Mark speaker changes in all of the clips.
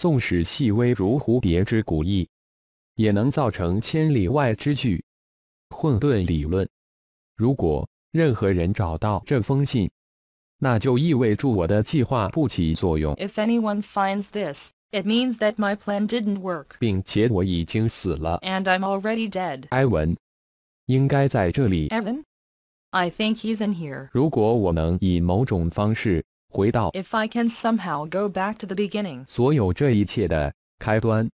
Speaker 1: 纵使细微如蝴蝶之古翼，也能造成千里外之距。混沌理论，如果任何人找到这封信，那就意味着我的计划不起作用。
Speaker 2: If anyone finds this, it means that my plan didn't work.
Speaker 1: 并且我已经死了。And
Speaker 2: I'm already dead.
Speaker 1: 埃文应该在这里。
Speaker 2: Evan, I think he's in here.
Speaker 1: 如果我能以某种方式。回到
Speaker 2: If I can somehow go back to the beginning，
Speaker 1: 所有这一切的开端，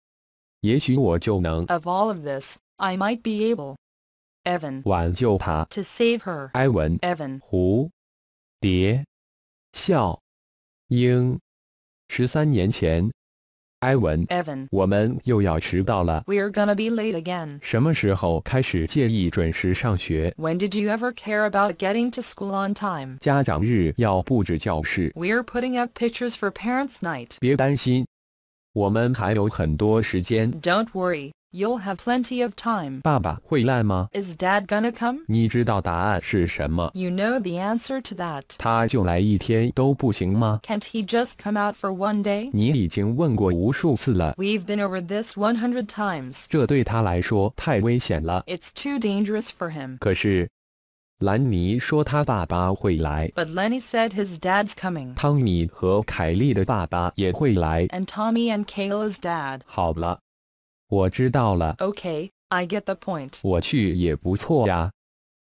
Speaker 1: 也许我就能
Speaker 2: Of all of this, I might be able, Evan，
Speaker 1: 挽救他 to
Speaker 2: save her, Evan, Evan，
Speaker 1: 蝴蝶，笑，鹰，十三年前
Speaker 2: we are gonna be late again. When did you ever care about getting to school on time? we are putting up pictures for Parents' night.
Speaker 1: do
Speaker 2: not worry。You'll have plenty of time. Is Dad gonna come? You know the answer to that.
Speaker 1: can not
Speaker 2: he just come out for one day? we have been over this one times. It's too dangerous for him. But Lenny said his dad's coming。
Speaker 1: 汤米和凯莉的爸爸也会来
Speaker 2: ，And Tommy and Kayla's dad.
Speaker 1: 我知道了。
Speaker 2: Okay, I get the point.
Speaker 1: 我去也不错呀，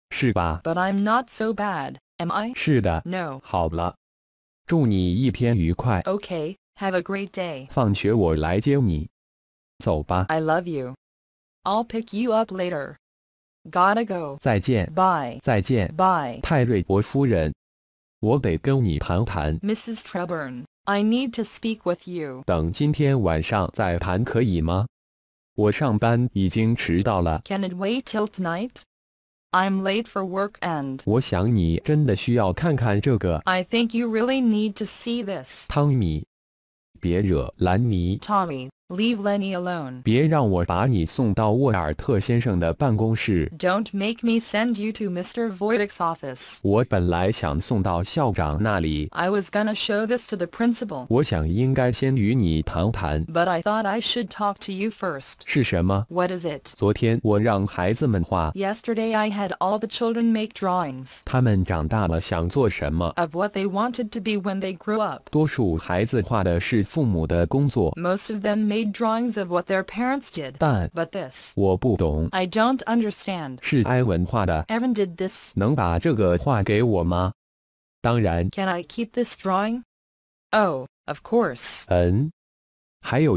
Speaker 1: 是吧
Speaker 2: ？But I'm not so bad, am I? 是
Speaker 1: 的。No. 好了，祝你一天愉快。
Speaker 2: Okay, have a great day.
Speaker 1: 放学我来接你，走吧。
Speaker 2: I love you. I'll pick you up later. Gotta go. 再见。Bye. 再见。Bye.
Speaker 1: 泰瑞伯夫人，我得跟你谈谈。
Speaker 2: Mrs. Treburn, I need to speak with you.
Speaker 1: 等今天晚上再谈可以吗？can it
Speaker 2: wait till tonight? I'm late for work and I think you really need to see this.
Speaker 1: 汤米，别惹兰尼。
Speaker 2: Tommy, Leave Lenny alone. do not make me send you to Mr. Voidick's office. I was gonna show this to the principal. But I thought I should talk to you first. What is it? Yesterday I had all the children make drawings. Of what they wanted to be when they grew up. Most of them made made drawings of what their parents did. But, but this.
Speaker 1: 我不懂.
Speaker 2: I don't understand.
Speaker 1: 是埃文画的.
Speaker 2: Evan did this.
Speaker 1: 能把这个画给我吗？当然.
Speaker 2: Can I keep this drawing? Oh, of course.
Speaker 1: Um, there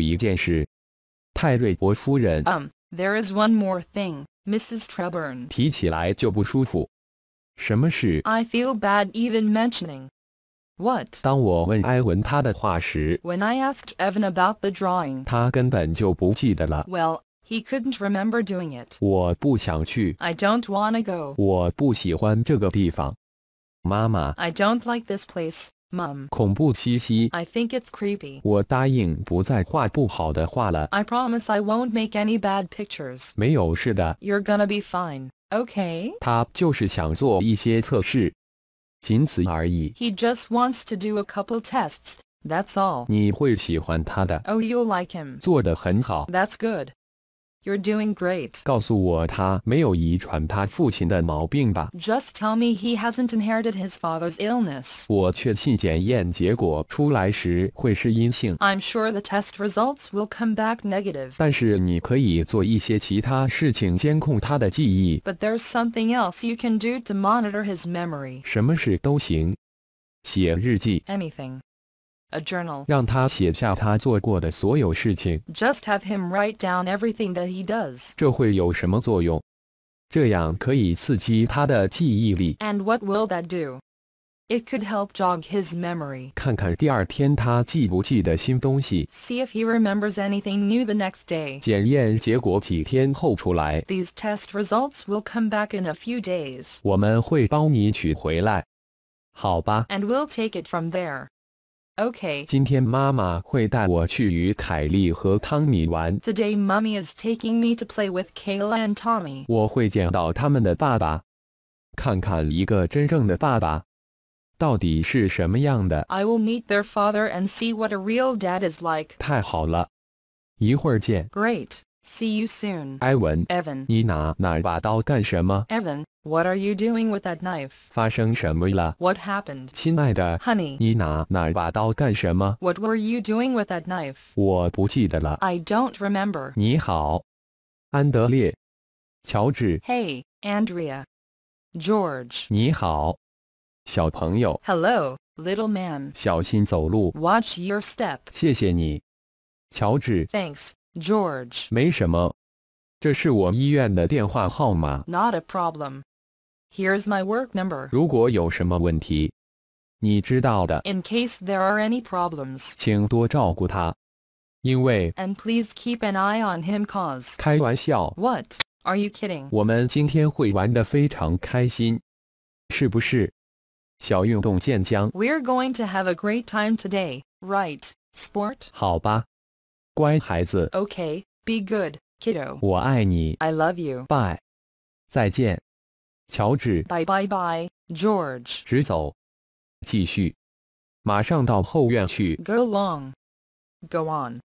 Speaker 2: is one more thing, Mrs. Treburn. I feel bad even mentioning. What?
Speaker 1: when I
Speaker 2: asked Evan about the drawing，
Speaker 1: 他根本就不记得了。
Speaker 2: Well, he couldn't remember doing it. I do don't wanna go.
Speaker 1: I
Speaker 2: do don't like this place.
Speaker 1: I
Speaker 2: think it's creepy.
Speaker 1: 我答应不再画不好的画了。
Speaker 2: I promise I won't make any bad pictures.
Speaker 1: 没有事的。
Speaker 2: You're gonna be fine. Okay.
Speaker 1: 他就是想做一些测试。he
Speaker 2: just wants to do a couple tests. That's all. Oh,
Speaker 1: you
Speaker 2: you'll like him.
Speaker 1: That's
Speaker 2: good. You're doing great. Just tell me he hasn't inherited his father's illness. i am sure the test results will come back negative. But there's something else you can do to monitor his memory.
Speaker 1: 什么事都行，写日记。
Speaker 2: Anything a journal.
Speaker 1: Just
Speaker 2: have him write down everything that he does.
Speaker 1: 这会有什么作用？这样可以刺激他的记忆力。
Speaker 2: And what will that do? It could help jog his memory. See if he remembers anything new the next day.
Speaker 1: 检验结果几天后出来。
Speaker 2: These test results will come back in a few days.
Speaker 1: 我们会帮你取回来，好吧
Speaker 2: ？And we'll take it from there. Okay.
Speaker 1: Today, mommy is taking
Speaker 2: me to play with Kayla and Tommy. I will meet their father and see what a real dad is like. Great. See you soon.
Speaker 1: Evan. Evan, Evan,
Speaker 2: what are you doing with that knife?
Speaker 1: 发生什么了? What happened? 亲爱的, Honey. 你拿哪把刀干什么?
Speaker 2: What were you doing with that knife?
Speaker 1: 我不记得了.
Speaker 2: I do don't remember.
Speaker 1: 你好,安德烈,乔治.
Speaker 2: Hey, Andrea, George.
Speaker 1: 你好,小朋友.
Speaker 2: Hello, little man.
Speaker 1: 小心走路。Watch your step. Thanks.
Speaker 2: George.
Speaker 1: Not a
Speaker 2: problem. Here's my work number.
Speaker 1: In
Speaker 2: case there are any problems. and please keep an eye on him, cause.
Speaker 1: 开玩笑。
Speaker 2: What? Are you kidding? we are going to have a great time today, right, sport?
Speaker 1: 好吧。Okay,
Speaker 2: be good, kiddo. I love you.
Speaker 1: Bye. 再见，乔治。
Speaker 2: Bye bye bye,
Speaker 1: George.
Speaker 2: Go long. Go on.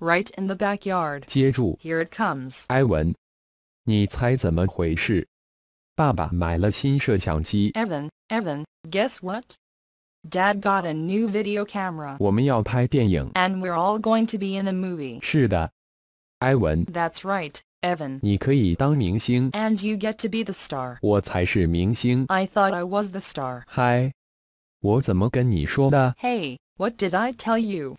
Speaker 2: Right in the backyard.
Speaker 1: Here
Speaker 2: it comes.
Speaker 1: 埃文，你猜怎么回事？爸爸买了新摄像机。
Speaker 2: Evan, Evan, guess what? Dad got a new video camera.
Speaker 1: And
Speaker 2: we we're all going to be in a movie.
Speaker 1: That's
Speaker 2: right, Evan.
Speaker 1: and
Speaker 2: you get to be the star.
Speaker 1: I
Speaker 2: thought I was the star.
Speaker 1: Hi. Hey,
Speaker 2: what did I tell you?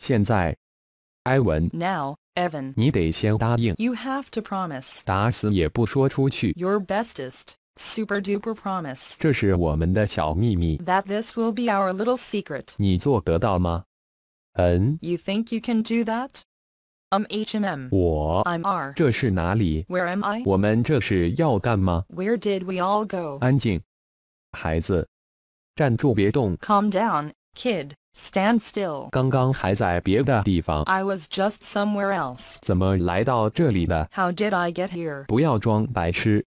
Speaker 2: now, Evan.
Speaker 1: you
Speaker 2: have to promise.
Speaker 1: your
Speaker 2: bestest. Super duper promise.
Speaker 1: That
Speaker 2: this will be our little secret. You think you can do that? i am HMM.
Speaker 1: Where 我。I'm R. 这是哪里？Where am I? Where
Speaker 2: did we all go?
Speaker 1: 安静，孩子，站住，别动。
Speaker 2: Calm down, kid. Stand still.
Speaker 1: 刚刚还在别的地方。
Speaker 2: I was just somewhere else. How did I get here?
Speaker 1: 不要装白痴。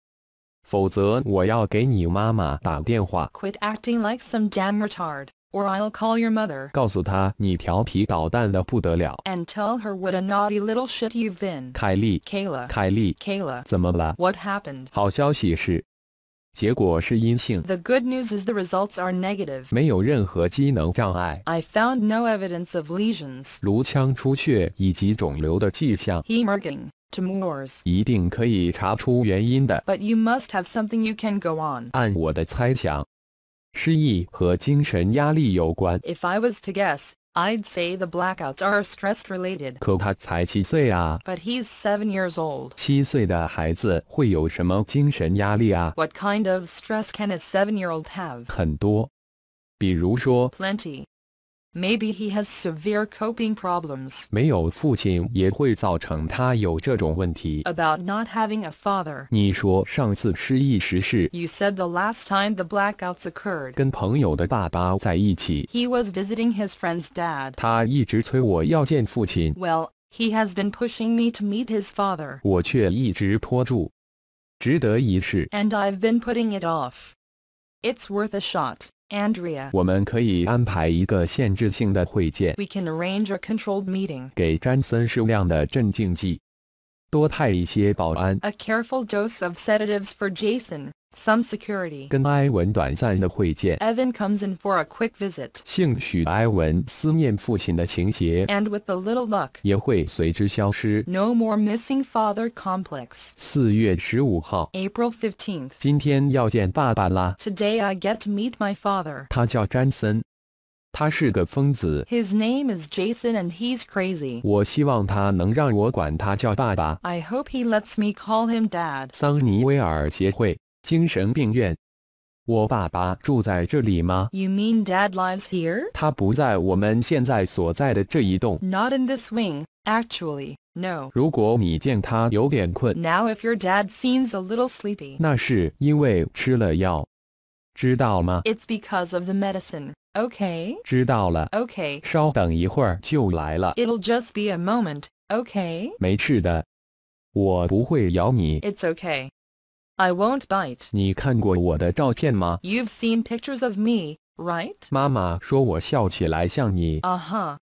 Speaker 1: 否则我要给你妈妈打电话。
Speaker 2: Quit acting like some damn retard, or I'll call your mother. And tell her what a naughty little shit you've been. What happened? The good news is the results are negative. I found no evidence of lesions.
Speaker 1: Hemorrhaging
Speaker 2: to you must have something you can go on. If I was to guess, I'd say the blackouts are stress related. But he's seven years old. What kind of stress can a seven-year-old have?
Speaker 1: Plenty.
Speaker 2: Maybe he has severe coping problems.
Speaker 1: About
Speaker 2: not having a father. You said the last time the blackouts occurred. He was visiting his friend's dad. Well, he has been pushing me to meet his father. And i I've been putting it off. It's worth a shot. Andrea，
Speaker 1: 我们可以安排一个限制性的会见。给詹森适量的镇静剂。多派一些保安。A
Speaker 2: careful dose of sedatives for Jason. Some security.
Speaker 1: 跟埃文短暂的会见。
Speaker 2: Evan comes in for a quick visit.
Speaker 1: 兴许埃文思念父亲的情节，and
Speaker 2: with a little No more missing father complex.
Speaker 1: 四月十五号
Speaker 2: ，April Today I get to meet my father.
Speaker 1: 他叫詹森。
Speaker 2: his name is Jason and he's crazy.
Speaker 1: I
Speaker 2: hope he lets me call him dad.
Speaker 1: 桑尼威尔协会精神病院。我爸爸住在这里吗
Speaker 2: ？You mean dad lives here? not in this wing, actually. No. now if your dad seems a little sleepy.
Speaker 1: It's
Speaker 2: because of the medicine. Okay.
Speaker 1: 知道了。Okay. 稍等一会儿就来了。It'll
Speaker 2: just be a moment. Okay.
Speaker 1: 没事的，我不会咬你。
Speaker 2: It's okay. I won't bite.
Speaker 1: you have
Speaker 2: seen pictures of me, right?
Speaker 1: 妈妈说我笑起来像你。
Speaker 2: Uh huh.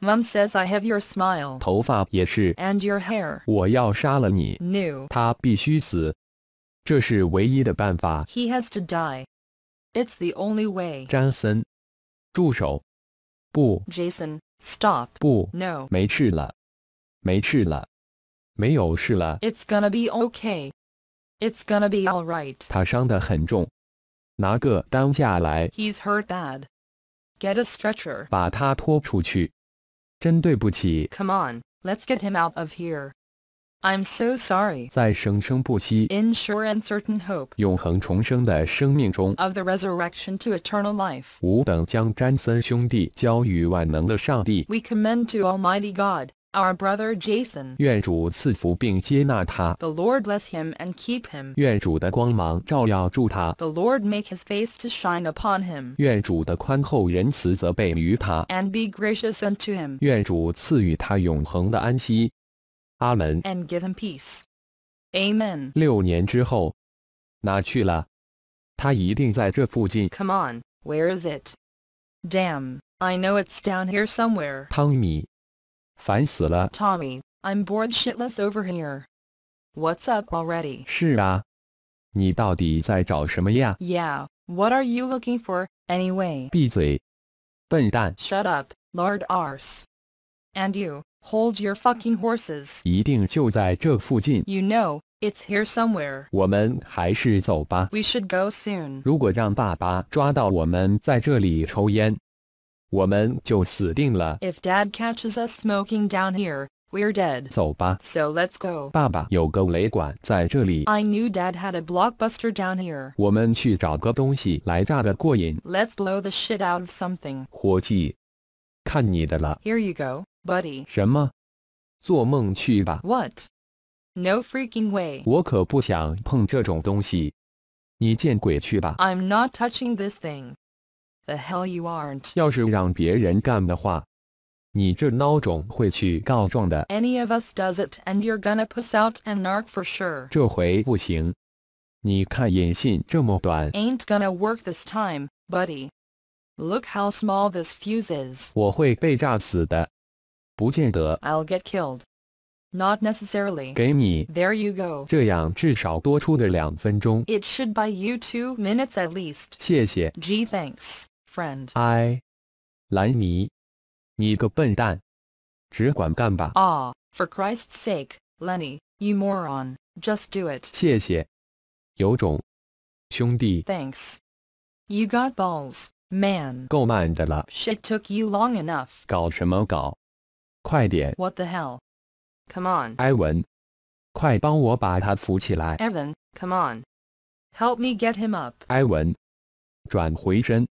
Speaker 2: Mom says I have your smile.
Speaker 1: 头发也是。
Speaker 2: And your hair.
Speaker 1: 我要杀了你。No. 他必须死，这是唯一的办法。
Speaker 2: He has to die. It's the only way.
Speaker 1: 詹森。住手！不
Speaker 2: ，Jason。Stop！不，No，
Speaker 1: 没事了，没事了，没有事了。
Speaker 2: It's gonna be okay. It's gonna be alright.
Speaker 1: 他伤得很重，拿个担架来。
Speaker 2: He's hurt bad. Get a stretcher.
Speaker 1: 把他拖出去。真对不起。
Speaker 2: Come on, let's get him out of here. I'm so sorry.
Speaker 1: 在生生不息
Speaker 2: and certain hope
Speaker 1: 永恒重生的生命中
Speaker 2: of the resurrection to eternal life
Speaker 1: 吾等将詹森兄弟交与万能的上帝
Speaker 2: We commend to Almighty God our brother Jason
Speaker 1: 愿主赐福并接纳他
Speaker 2: The Lord bless him and keep him
Speaker 1: 愿主的光芒照耀住他
Speaker 2: The Lord make his face to shine upon him
Speaker 1: 愿主的宽厚仁慈责备于他
Speaker 2: And be gracious unto him
Speaker 1: 愿主赐予他永恒的安息 and
Speaker 2: give him peace. Amen.
Speaker 1: Come
Speaker 2: on, where is it? Damn, I know it's down here somewhere.
Speaker 1: Tommy, i
Speaker 2: I'm bored shitless over here. What's up already?
Speaker 1: 是啊，你到底在找什么呀
Speaker 2: ？Yeah, what are you looking for, anyway?
Speaker 1: 闭嘴，笨蛋。
Speaker 2: Shut up, lard arse. And you, Hold your fucking horses.
Speaker 1: You
Speaker 2: know, it's here somewhere.
Speaker 1: We
Speaker 2: should go soon. If Dad catches us smoking down here, we're dead. So let let's go. I knew Dad had a blockbuster down here. let us blow the shit out of something.
Speaker 1: Here
Speaker 2: you go buddy.
Speaker 1: 什么？做梦去吧
Speaker 2: ！What? No freaking way!
Speaker 1: 我可不想碰这种东西。你见鬼去吧
Speaker 2: ！I'm not touching this thing. The hell you aren't.
Speaker 1: 要是让别人干的话，你这孬种会去告状的。
Speaker 2: Any of us does it, and you're gonna puss out and narc for sure.
Speaker 1: 这回不行。你看引信这么短。
Speaker 2: Ain't gonna work this time, buddy. Look how small this fuse is.
Speaker 1: 我会被炸死的。i
Speaker 2: will get killed. Not necessarily. 给你。There you go. It should buy you two minutes at least. Gee, thanks, friend. I, Ah, for Christ's sake, Lenny, you moron, just do it. Thanks. You got balls, man. Shit took you long enough.
Speaker 1: 搞什么搞？快点
Speaker 2: ！What the hell? Come on!
Speaker 1: 埃文，快帮我把他扶起来
Speaker 2: ！Evan, come on! Help me get him up!
Speaker 1: 埃文，转回身，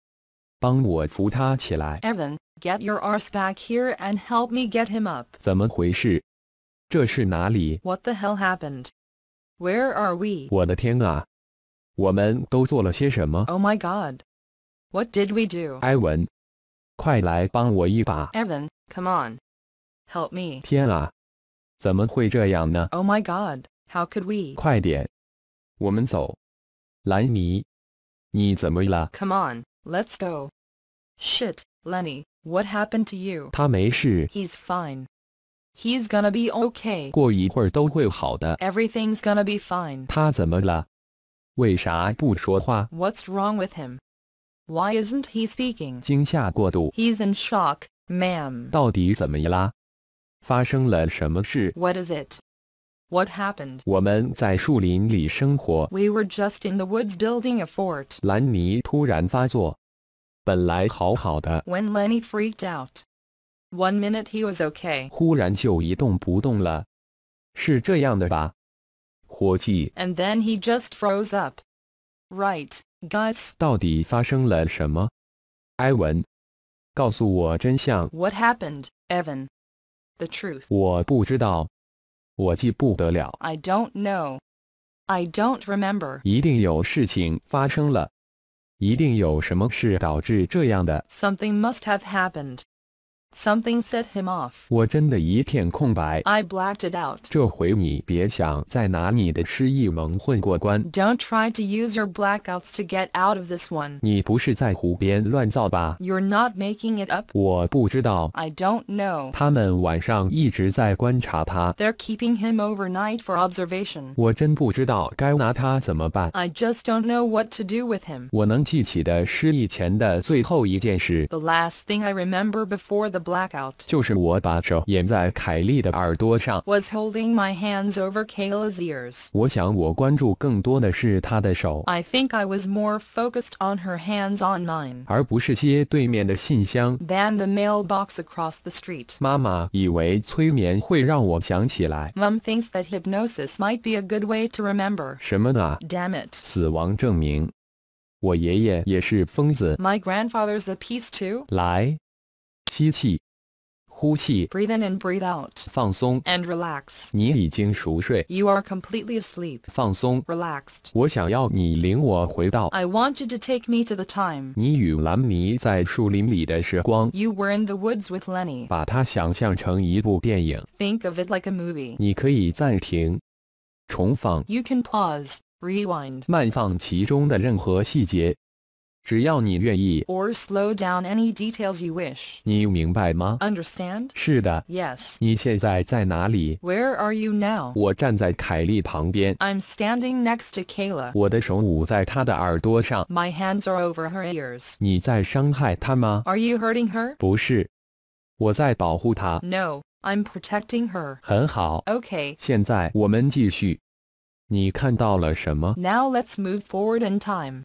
Speaker 1: 帮我扶他起来
Speaker 2: ！Evan, get your arse back here and help me get him up!
Speaker 1: 怎么回事？这是哪里
Speaker 2: ？What the hell happened? Where are we?
Speaker 1: 我的天啊！我们都做了些什么
Speaker 2: ？Oh my god! What did we do?
Speaker 1: 埃文，快来帮我一把
Speaker 2: ！Evan, come on! Help me. Oh my God, how could we? Come on, let's go. Shit, Lenny, what happened to you?
Speaker 1: 他没事。
Speaker 2: He's fine. He's gonna be okay.
Speaker 1: 过一会儿都会好的。
Speaker 2: Everything's gonna be fine.
Speaker 1: 他怎么了？为啥不说话
Speaker 2: ？What's wrong with him? Why isn't he speaking?
Speaker 1: 惊吓过度。
Speaker 2: He's in shock, ma'am.
Speaker 1: 到底怎么啦？what
Speaker 2: is it? What happened? We were just in the woods building a fort. When Lenny freaked out, one minute he was okay. And then he just froze up. Right, guys. What happened, Evan? the truth. I do don't know. I don't remember.
Speaker 1: 一定有事情发生了，一定有什么事导致这样的。
Speaker 2: Something must have happened. Something set him off.
Speaker 1: I
Speaker 2: blacked it out. do not try to use your blackouts to get out of this one. you are not making it up. I do don't know. they are keeping him overnight for observation. I just don't know what to do with him. The last thing I remember before the blackout. Was holding my hands over Kayla's ears. I think I was more focused on her hands on mine. than the mailbox across the street. Mom thinks that hypnosis might be a good way to remember. Damn it.
Speaker 1: 死亡证明。我爷爷也是疯子。
Speaker 2: My grandfather's a piece too.
Speaker 1: 来，吸气，呼气。
Speaker 2: Breathe in and breathe out.
Speaker 1: relax.
Speaker 2: relax。
Speaker 1: 你已经熟睡。
Speaker 2: You are completely asleep. asleep。
Speaker 1: 放松。Relaxed。我想要你领我回到。I
Speaker 2: want you to take me to the time time。
Speaker 1: 你与兰尼在树林里的时光。
Speaker 2: You were in the woods with Lenny. Lenny。
Speaker 1: 把它想象成一部电影。
Speaker 2: Think of it like a movie. movie。
Speaker 1: 你可以暂停，重放。
Speaker 2: You can pause, rewind, rewind。
Speaker 1: 慢放其中的任何细节。
Speaker 2: or slow down any details you wish.
Speaker 1: Where are you i
Speaker 2: am standing next to Kayla。
Speaker 1: 我的手捂在她的耳朵上。
Speaker 2: My hands are over her ears。
Speaker 1: 你在伤害她吗
Speaker 2: ？Are you hurting her？
Speaker 1: 不是，我在保护她。
Speaker 2: No, I'm protecting her。很好。Okay。
Speaker 1: 现在我们继续。你看到了什么
Speaker 2: ？Now let's move forward in time.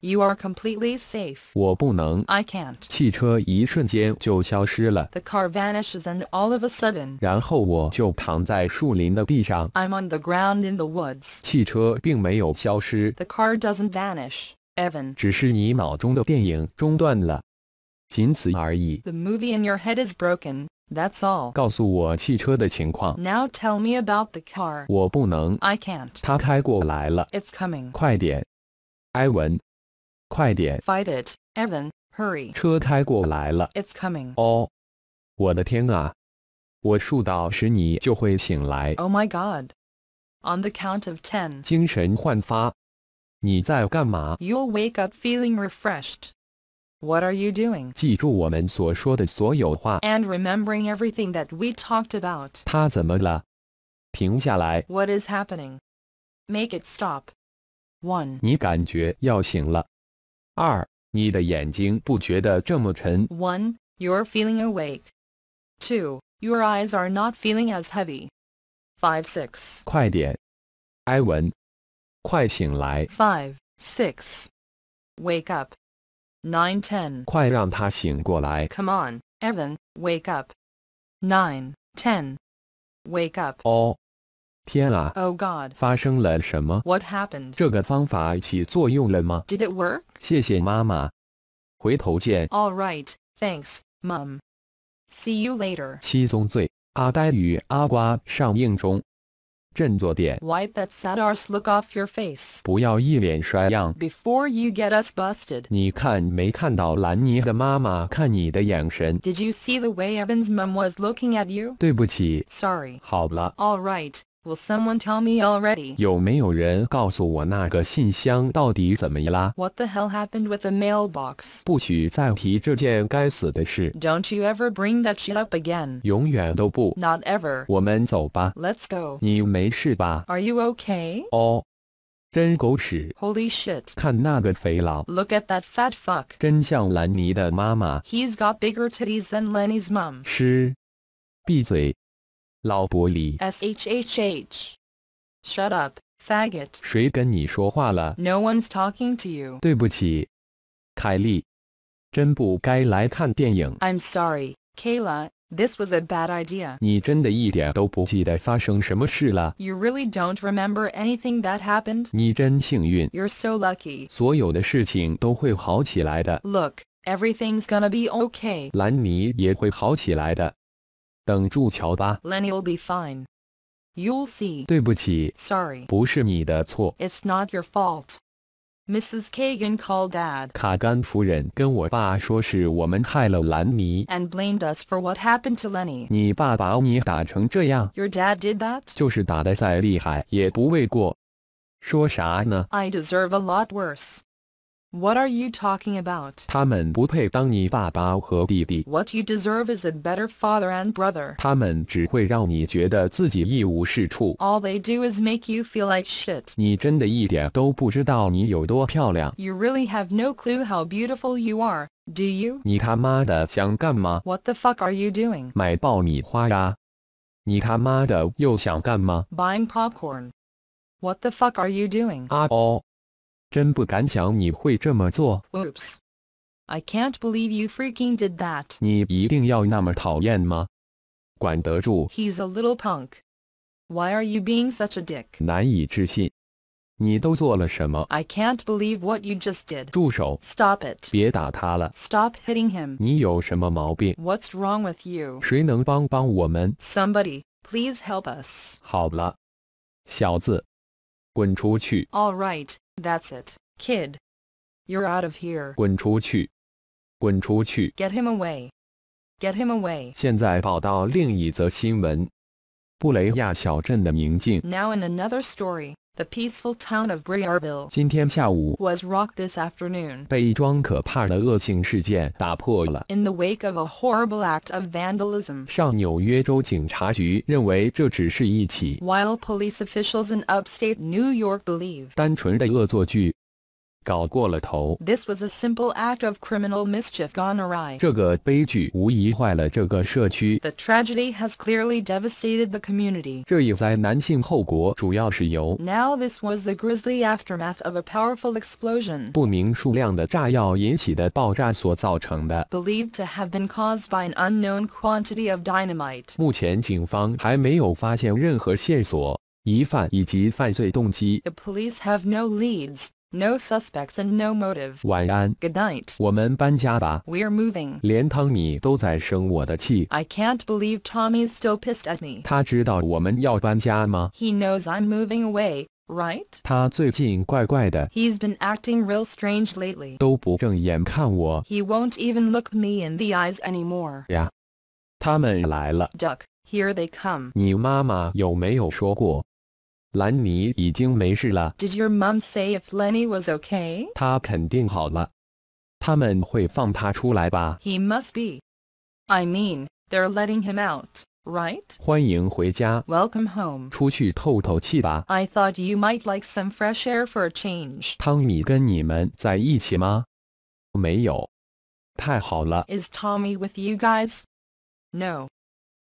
Speaker 2: You are completely safe. I can can't.
Speaker 1: The
Speaker 2: car vanishes and all of a sudden. i am on the ground in the woods.
Speaker 1: The
Speaker 2: car doesn't vanish, Evan.
Speaker 1: The
Speaker 2: movie in your head is broken. That's all.
Speaker 1: 告诉我汽车的情况。
Speaker 2: Now tell me about the car. I can
Speaker 1: can't.
Speaker 2: It's coming. 快
Speaker 1: 点，埃文。Fight
Speaker 2: it, Evan, coming!
Speaker 1: coming！哦，我的天啊！我数到十你就会醒来
Speaker 2: ！Oh my god! On the count of ten！
Speaker 1: 精神焕发！你在干嘛
Speaker 2: ？You'll wake up feeling refreshed. What are you doing?
Speaker 1: And
Speaker 2: remembering everything that we talked about. What is happening? Make it stop. One.
Speaker 1: 你感觉要醒了。二，你的眼睛不觉得这么沉。
Speaker 2: One, you're feeling awake. Two, your eyes are not feeling as heavy. Five, six.
Speaker 1: 快点，埃文，快醒来。
Speaker 2: Five, six. Wake up. Nine, ten.
Speaker 1: 快让他醒过来。Come
Speaker 2: on, Evan, wake up. Nine, ten. Wake up.
Speaker 1: All. Oh God! 天啊！Oh God！发生了什么？What
Speaker 2: Did it Alright, thanks, Mom. See you later.
Speaker 1: 七宗罪：阿呆与阿瓜上映中。振作点
Speaker 2: ！Why that sad arse look off your Before you get us Did you see the way Evan's mom was looking at you？
Speaker 1: 对不起。Sorry。好了。
Speaker 2: All right. Will someone tell me already?
Speaker 1: What the
Speaker 2: hell happened with the mailbox? do not you ever bring that shit up again?
Speaker 1: Not ever. let
Speaker 2: us go. Are you okay?
Speaker 1: 哦。真狗屎
Speaker 2: ！Holy shit！
Speaker 1: 看那个肥佬
Speaker 2: ！Look at that fat fuck！
Speaker 1: 真像兰尼的妈妈。
Speaker 2: He's got bigger titties than Lenny's mom。
Speaker 1: 是，闭嘴。老玻璃
Speaker 2: shhh shut up faggot
Speaker 1: 谁跟你说话了
Speaker 2: no one's talking to you I'm sorry Kayla This was a bad idea.
Speaker 1: 你真的一点都不记得发生什么事了。
Speaker 2: You really don't remember anything that happened.
Speaker 1: 你真幸运。
Speaker 2: You're so lucky.
Speaker 1: 所有的事情都会好起来的。
Speaker 2: Look, everything's gonna be okay.
Speaker 1: 兰妮也会好起来的。等住瞧吧。
Speaker 2: Lenny'll be fine. You'll see.
Speaker 1: 对不起。Sorry. 不是你的错。
Speaker 2: It's not your fault. Mrs. Kagan called Dad.
Speaker 1: 卡甘夫人跟我爸说是我们害了兰尼。
Speaker 2: And blamed us for what happened to Lenny.
Speaker 1: 你爸把你打成这样。
Speaker 2: Your dad did that. I deserve a lot worse. What are you talking about? What you deserve is a better father and brother. All they do is make you feel like shit. You really have no clue how beautiful you are, do you? What the fuck are you doing? Buying popcorn. What the fuck are you doing?
Speaker 1: 啊哦。Ah, oh. 真不敢想你会这么做。
Speaker 2: Oops. I can't believe you freaking did that.
Speaker 1: He's
Speaker 2: a little punk. Why are you being such a dick?
Speaker 1: 难以置信。你都做了什么
Speaker 2: ？I can't believe what you just did. 住手！Stop it.
Speaker 1: 别打他了。
Speaker 2: Stop hitting him.
Speaker 1: 你有什么毛病
Speaker 2: ？What's wrong with you?
Speaker 1: 谁能帮帮我们
Speaker 2: ？Somebody, please help us.
Speaker 1: 好了，小子，滚出去。
Speaker 2: All right. That's it, kid. You're out of here.
Speaker 1: 滚出去！滚出去
Speaker 2: ！Get him away! Get him away!
Speaker 1: 现在跑到另一则新闻：布雷亚小镇的宁静。
Speaker 2: Now in another story the peaceful town of Briarville
Speaker 1: 今天下午
Speaker 2: was rocked this afternoon in the wake of a horrible act of vandalism while police officials in upstate New York believe this was a simple act of criminal mischief gone awry. The tragedy has clearly devastated the community.
Speaker 1: 这一灾难性后果主要是由
Speaker 2: Now this was the grisly aftermath of a powerful explosion. believed to have been caused by an unknown quantity of dynamite. The police have no leads, no suspects and no motive.
Speaker 1: Good night. we are moving. I can
Speaker 2: can't believe Tommy's still pissed at me. He knows I'm moving away. Right?
Speaker 1: he
Speaker 2: has been acting real strange lately.
Speaker 1: He will
Speaker 2: won't even look me in the eyes anymore. Duck, here they come.
Speaker 1: 你妈妈有没有说过 did
Speaker 2: your mom say if Lenny was okay? He must be. I mean, they're letting him out, right?
Speaker 1: 欢迎回家。
Speaker 2: Welcome home.
Speaker 1: 出去透透气吧。
Speaker 2: I thought you might like some fresh air for a change.
Speaker 1: 汤米跟你们在一起吗？没有。太好了。
Speaker 2: Is Tommy with you guys? No.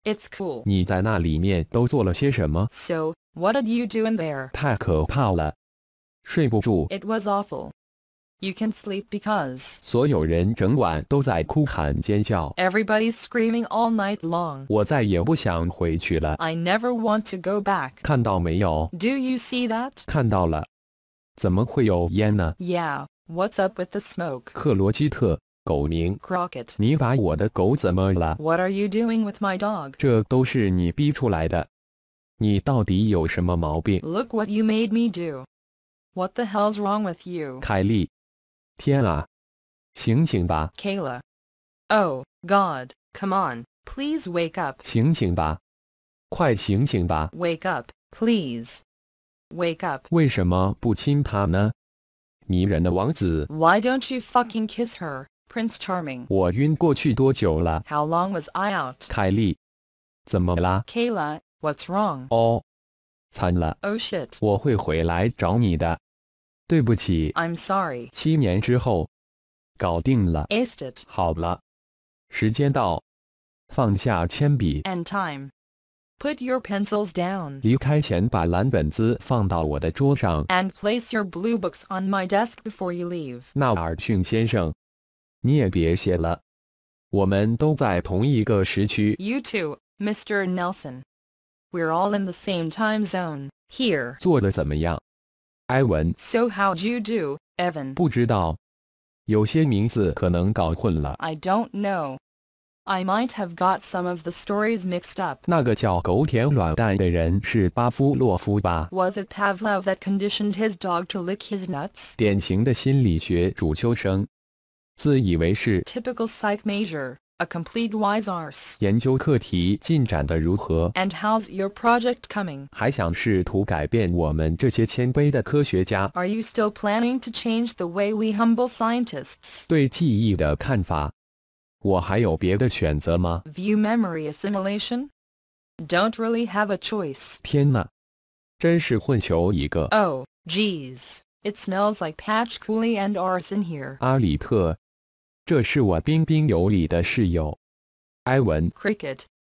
Speaker 2: It's cool.
Speaker 1: 你在那里面都做了些什么
Speaker 2: ？So what did you do in there?
Speaker 1: Paco Paula. It
Speaker 2: was awful. You can sleep because
Speaker 1: Everybody's
Speaker 2: screaming all night long.
Speaker 1: I
Speaker 2: never want to go back.
Speaker 1: Do
Speaker 2: you see that? Yeah, What's up with the smoke?
Speaker 1: 克罗基特，狗宁
Speaker 2: ，Crockett. what are you doing with my dog?
Speaker 1: 这都是你逼出来的。Look
Speaker 2: what you made me do. What the hell's wrong with you?
Speaker 1: 凯莉，天啊，醒醒吧
Speaker 2: ！Kayla, oh God, come on, please wake up.
Speaker 1: 醒醒吧，快醒醒吧
Speaker 2: ！Wake up, please. Wake up.
Speaker 1: 为什么不亲她呢？迷人的王子。
Speaker 2: Why don't you fucking kiss her, Prince Charming?
Speaker 1: How
Speaker 2: long was I out?
Speaker 1: 凯莉，怎么啦
Speaker 2: ？Kayla, What's wrong?
Speaker 1: Oh 哦，惨了。Oh shit！我会回来找你的。对不起。
Speaker 2: I'm sorry. sorry。
Speaker 1: 七年之后，搞定了。Is it？好了，时间到，放下铅笔。
Speaker 2: And time. Put your pencils down.
Speaker 1: 离开前把蓝本子放到我的桌上。
Speaker 2: And place your blue books on my desk before you leave.
Speaker 1: 纳尔逊先生，你也别写了。我们都在同一个时区。
Speaker 2: You too, Mr. Nelson. We're all in the same time zone here.
Speaker 1: So how how'd you do, Evan? 不知道，有些名字可能搞混了。
Speaker 2: I don't know. I might have got some of the stories mixed up. Was it Pavlov that conditioned his dog to lick his nuts?
Speaker 1: Typical
Speaker 2: psych major. A complete wise arse.？And how's your project coming?？Are you still planning to change the way we humble
Speaker 1: scientists?？View
Speaker 2: memory assimilation. Don't really have a choice.
Speaker 1: 天哪，真是混球一个。Oh,
Speaker 2: jeez. It smells like Patch Coolie and arse in here.
Speaker 1: 阿里特。Cricket.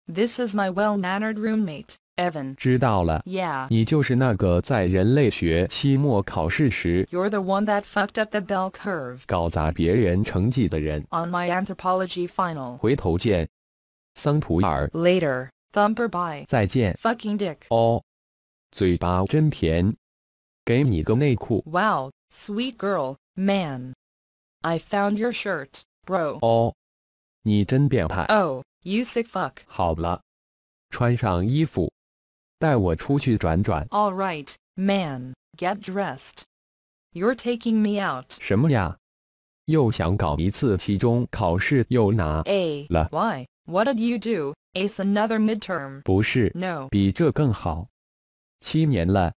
Speaker 2: this is my well-mannered roommate, Evan.
Speaker 1: 知道了 yeah you 你就是那个在人类学期末考试时
Speaker 2: ，You're the one that fucked up the bell curve.
Speaker 1: 搞砸别人成绩的人。
Speaker 2: On my anthropology final.
Speaker 1: 回头见，桑普尔。
Speaker 2: Later, Thumper. Bye. 再见。Fucking dick.
Speaker 1: 哦，嘴巴真甜，给你个内裤。
Speaker 2: Wow, sweet girl, man. I found your shirt bro.
Speaker 1: Oh, you sick fuck. 好了，穿上衣服，带我出去转转。
Speaker 2: All right, man, get dressed. You're taking me out.
Speaker 1: 什么呀？又想搞一次期中考试，又拿 A
Speaker 2: Why? What did you do? Ace another midterm.
Speaker 1: 不是，No，比这更好。七年了，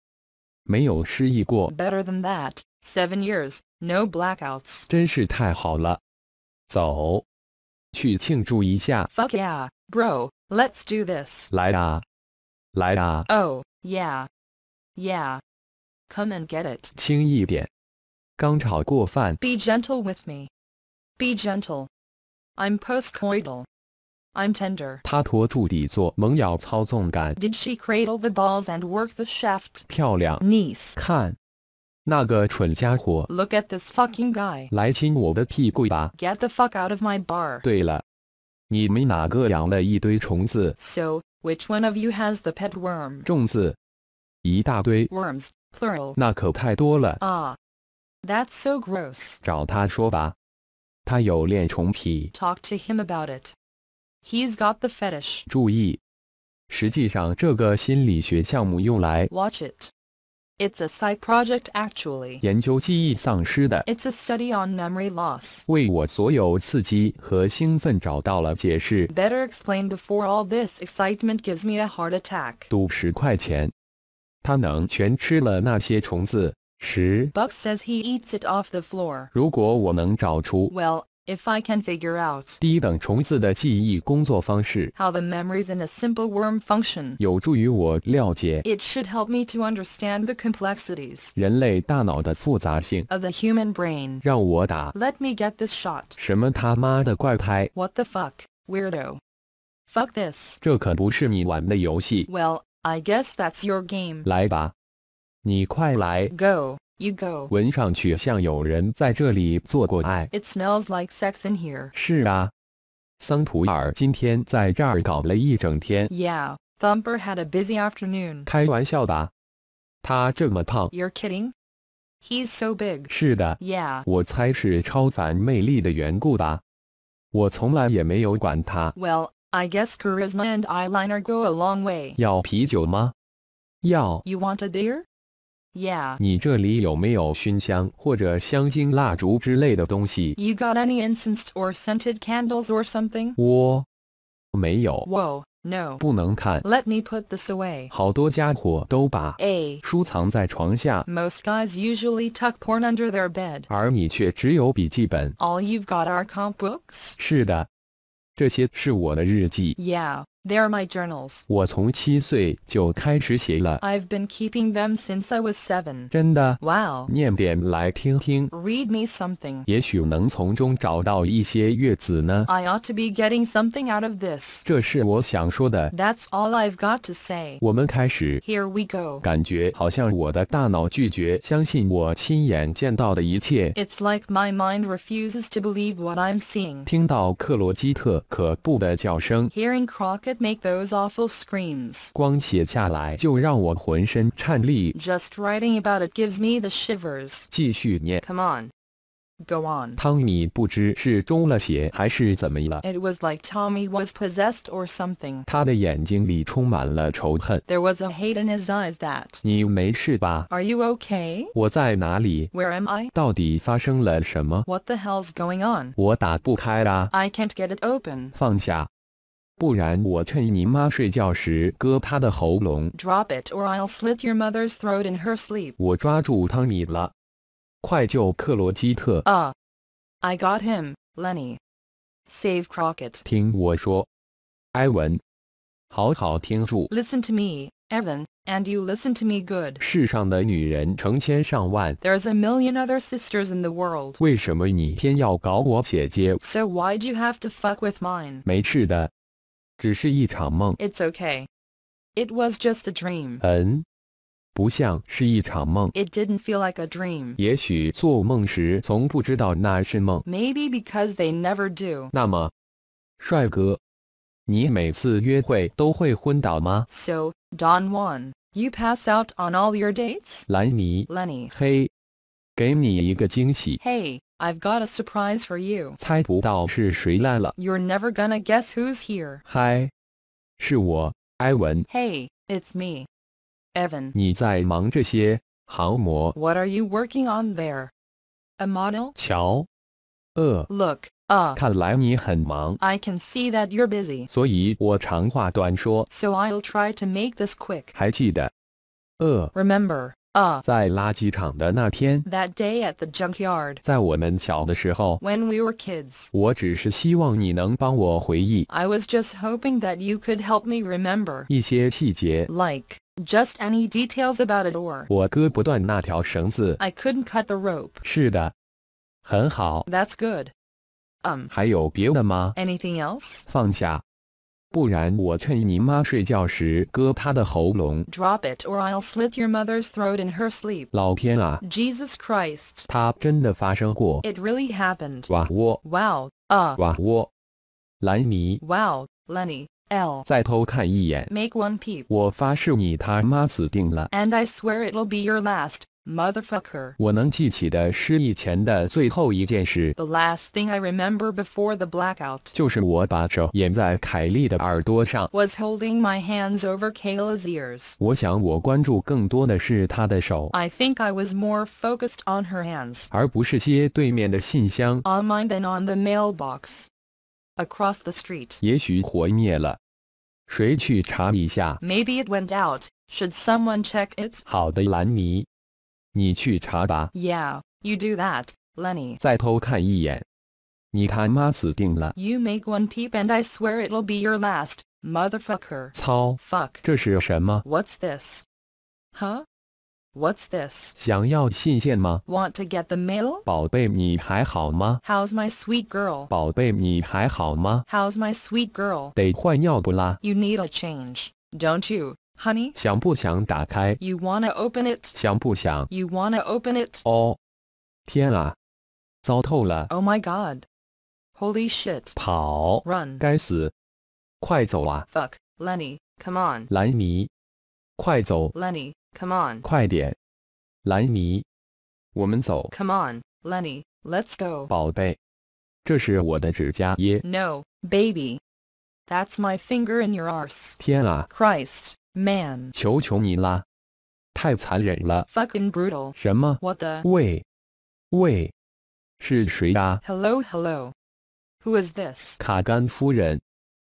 Speaker 1: 没有失忆过。
Speaker 2: Better than that. Seven years, no blackouts.
Speaker 1: 真是太好了。走，去庆祝一下
Speaker 2: ！Fuck yeah, bro, let's do this! Oh, yeah, yeah, come and get it! Be gentle with me. Be gentle. I'm postcoital. I'm tender. Did she cradle the balls and work the shaft?
Speaker 1: 漂亮。Niece. 看。Look
Speaker 2: at this fucking guy.
Speaker 1: Get
Speaker 2: the fuck out of my bar. So, which one of you has the pet worm?
Speaker 1: Worms, plural. worm？虫子，一大堆。
Speaker 2: Worms that's so gross.
Speaker 1: gross！找他说吧，他有恋虫癖。
Speaker 2: Talk to him about it. He's got the fetish.
Speaker 1: 注意，实际上这个心理学项目用来
Speaker 2: Watch it. It's a side project actually.
Speaker 1: It's
Speaker 2: a study on memory loss. better explained before all this excitement gives me a heart attack.
Speaker 1: 赌十块钱，他能全吃了那些虫子。十。
Speaker 2: Buck says he eats it off the floor.
Speaker 1: Well
Speaker 2: if I can figure out how the memories in a simple worm function
Speaker 1: 有助于我了解
Speaker 2: it should help me to understand the complexities
Speaker 1: 人类大脑的复杂性
Speaker 2: of the human brain
Speaker 1: 让我打
Speaker 2: let me get this shot
Speaker 1: 什么他妈的怪胎
Speaker 2: what the fuck weirdo fuck this
Speaker 1: 这可不是你玩的游戏
Speaker 2: well I guess that's your game
Speaker 1: 来吧你快来 go you go. It
Speaker 2: smells like sex in here.
Speaker 1: 是啊，桑普尔今天在这儿搞了一整天。
Speaker 2: Yeah, Thumper had a busy afternoon.
Speaker 1: 开玩笑吧，他这么胖。
Speaker 2: You're kidding. He's so big.
Speaker 1: 是的。Yeah. 我猜是超凡魅力的缘故吧。我从来也没有管他。
Speaker 2: Well, I guess charisma and eyeliner go a long way.
Speaker 1: 要啤酒吗？要。
Speaker 2: You want a beer? Yeah. You got any incense or scented candles or something?
Speaker 1: 我没有。
Speaker 2: Whoa. No. Let me put this away.
Speaker 1: 好多家伙都把 A guys
Speaker 2: usually tuck porn under their bed. All you you've got are comp books. Yeah. They're my journals.
Speaker 1: 我从七岁就开始写了。
Speaker 2: I've been keeping them since I was seven. 真的？Wow.
Speaker 1: 念点来听听。
Speaker 2: Read me something.
Speaker 1: 也许能从中找到一些乐子呢。
Speaker 2: I ought to be getting something out of this.
Speaker 1: 这是我想说的。
Speaker 2: That's all I've got to say.
Speaker 1: 我们开始。
Speaker 2: Here we go.
Speaker 1: 感觉好像我的大脑拒绝相信我亲眼见到的一切。
Speaker 2: It's like my mind refuses to believe what I'm seeing.
Speaker 1: 听到克罗基特可怖的叫声。
Speaker 2: Hearing Croc could make those awful screams. Just writing about it gives me the shivers.
Speaker 1: 继续念。Come
Speaker 2: on. Go on.
Speaker 1: 汤米不知是中了邪还是怎么了。
Speaker 2: It was like Tommy was possessed or something.
Speaker 1: There
Speaker 2: was a hate in his eyes that. Are you okay?
Speaker 1: Where
Speaker 2: am I? What the hell's going on?
Speaker 1: 我打不开啦。
Speaker 2: I can't get it open.
Speaker 1: 放下。不然我趁你妈睡觉时割她的喉咙。
Speaker 2: Drop it or I'll slit your mother's throat in her sleep. I got him, Lenny. Save Crockett。
Speaker 1: 听我说，埃文，好好听住。
Speaker 2: Listen to me, Evan, and you listen to me good.
Speaker 1: 世上的女人成千上万。
Speaker 2: There's a million other sisters in the world.
Speaker 1: 为什么你偏要搞我姐姐？So
Speaker 2: why'd you have to fuck with mine?
Speaker 1: 没事的。it's
Speaker 2: okay. It was just a dream.
Speaker 1: It did
Speaker 2: didn't feel like a dream. Maybe because they never do. So, Don Juan, you pass out on all your dates? Hey. I've got a surprise for you.
Speaker 1: you
Speaker 2: are never gonna guess who's here.
Speaker 1: Hi，是我，埃文。
Speaker 2: Hey, it's me, Evan.
Speaker 1: are
Speaker 2: you working on there? A model?
Speaker 1: 瞧，呃
Speaker 2: ，Look, uh,
Speaker 1: I
Speaker 2: can see that you're busy, so i I'll try to make this quick. Remember, uh,
Speaker 1: ah. that
Speaker 2: day at the junkyard. when we were I was just hoping that you could help me remember
Speaker 1: Like
Speaker 2: just any details about it or I could couldn't cut the rope. good. Um, Anything else?
Speaker 1: else？放下。不然我趁你妈睡觉时割她的喉咙。
Speaker 2: Drop it or I'll slit your mother's throat in her sleep.
Speaker 1: Christ!
Speaker 2: Christ！
Speaker 1: 它真的发生过。
Speaker 2: It really happened. Wow, 哇喔！Wow！啊！哇
Speaker 1: 喔！兰尼。
Speaker 2: Wow! Lenny. L.
Speaker 1: 再偷看一眼。
Speaker 2: Make one peep.
Speaker 1: 我发誓你他妈死定了。
Speaker 2: And I swear it'll be your last motherfucker.
Speaker 1: 我能记起的失忆前的最后一件事。
Speaker 2: The last thing I remember before the blackout. was holding my hands over Kayla's ears. I think I was more focused on her hands. On mine than on the mailbox. Across the street. Maybe it went out. Should someone check it?
Speaker 1: 好的，兰尼。你去查吧。
Speaker 2: Yeah, you do that, Lenny.
Speaker 1: 再偷看一眼。你他妈死定了
Speaker 2: ！You make one peep and I swear it'll be your last, motherfucker. What's this? Huh? What's this? Want to get the mail? How's my sweet girl? How's my sweet girl?
Speaker 1: 得换药不啦
Speaker 2: ？You need a change, don't you? Honey?
Speaker 1: you want
Speaker 2: wanna open it? You want wanna open it? Oh my god! Holy shit! 跑！Run! 该死！快走啊！Fuck! Lenny, come on!
Speaker 1: Lenny, come
Speaker 2: on! Come on, Lenny, let's go! No, baby, that's my finger in your arse! Christ! Man.
Speaker 1: 求求你啦！太残忍了。
Speaker 2: Fucking brutal. 什么？What the？
Speaker 1: 喂，喂，是谁呀、啊、
Speaker 2: ？Hello, hello. Who this? is this？
Speaker 1: 卡甘夫人，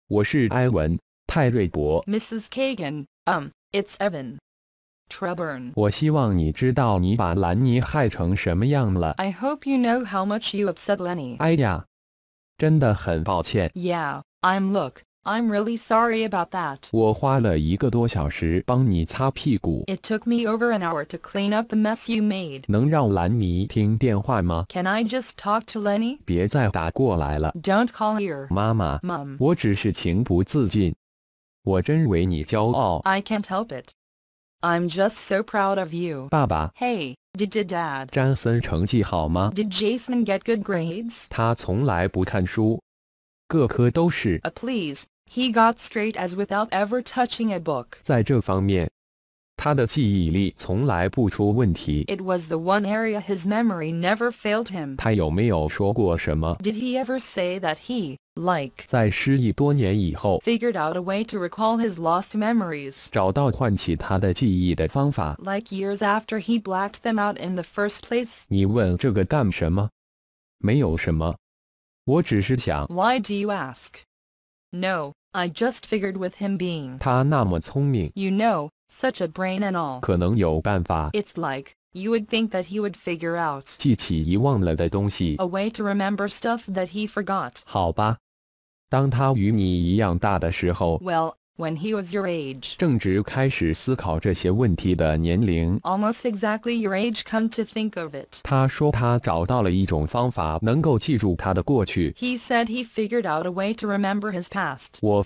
Speaker 1: 我是埃文·泰瑞伯。
Speaker 2: Mrs. Kagan. Um, it's Evan. Treburn.
Speaker 1: 我希望你知道你把兰妮害成什么样了。
Speaker 2: I hope you know how much you upset Lenny.
Speaker 1: 哎呀，真的很抱歉。
Speaker 2: Yeah, I'm look. I'm really sorry about that. It took me over an hour to clean up the mess you made. Can I just talk to Lenny?
Speaker 1: do
Speaker 2: not call here. Mom, I
Speaker 1: can
Speaker 2: can't help it. I'm just so proud of you. Hey, Did Dad?
Speaker 1: Did
Speaker 2: Jason get good grades?
Speaker 1: 他从来不看书，各科都是。
Speaker 2: A please. He got straight as without ever touching a book.
Speaker 1: It
Speaker 2: was the one area his memory never failed him.
Speaker 1: Did
Speaker 2: he ever say that he, like, figured out a way to recall his lost memories?
Speaker 1: Like
Speaker 2: years after he blacked them out in the first place?
Speaker 1: 你问这个干什么？没有什么，我只是想。
Speaker 2: Why do you ask? No, I just figured with him being
Speaker 1: 他那么聪明
Speaker 2: you know, such a brain and all
Speaker 1: 可能有办法
Speaker 2: it's like, you would think that he would figure out
Speaker 1: 记起遗忘了的东西
Speaker 2: a way to remember stuff that he forgot
Speaker 1: 好吧当他与你一样大的时候
Speaker 2: well, when he was your age. Almost exactly your age. Come to think of it. He said he figured out a way to remember his past.
Speaker 1: I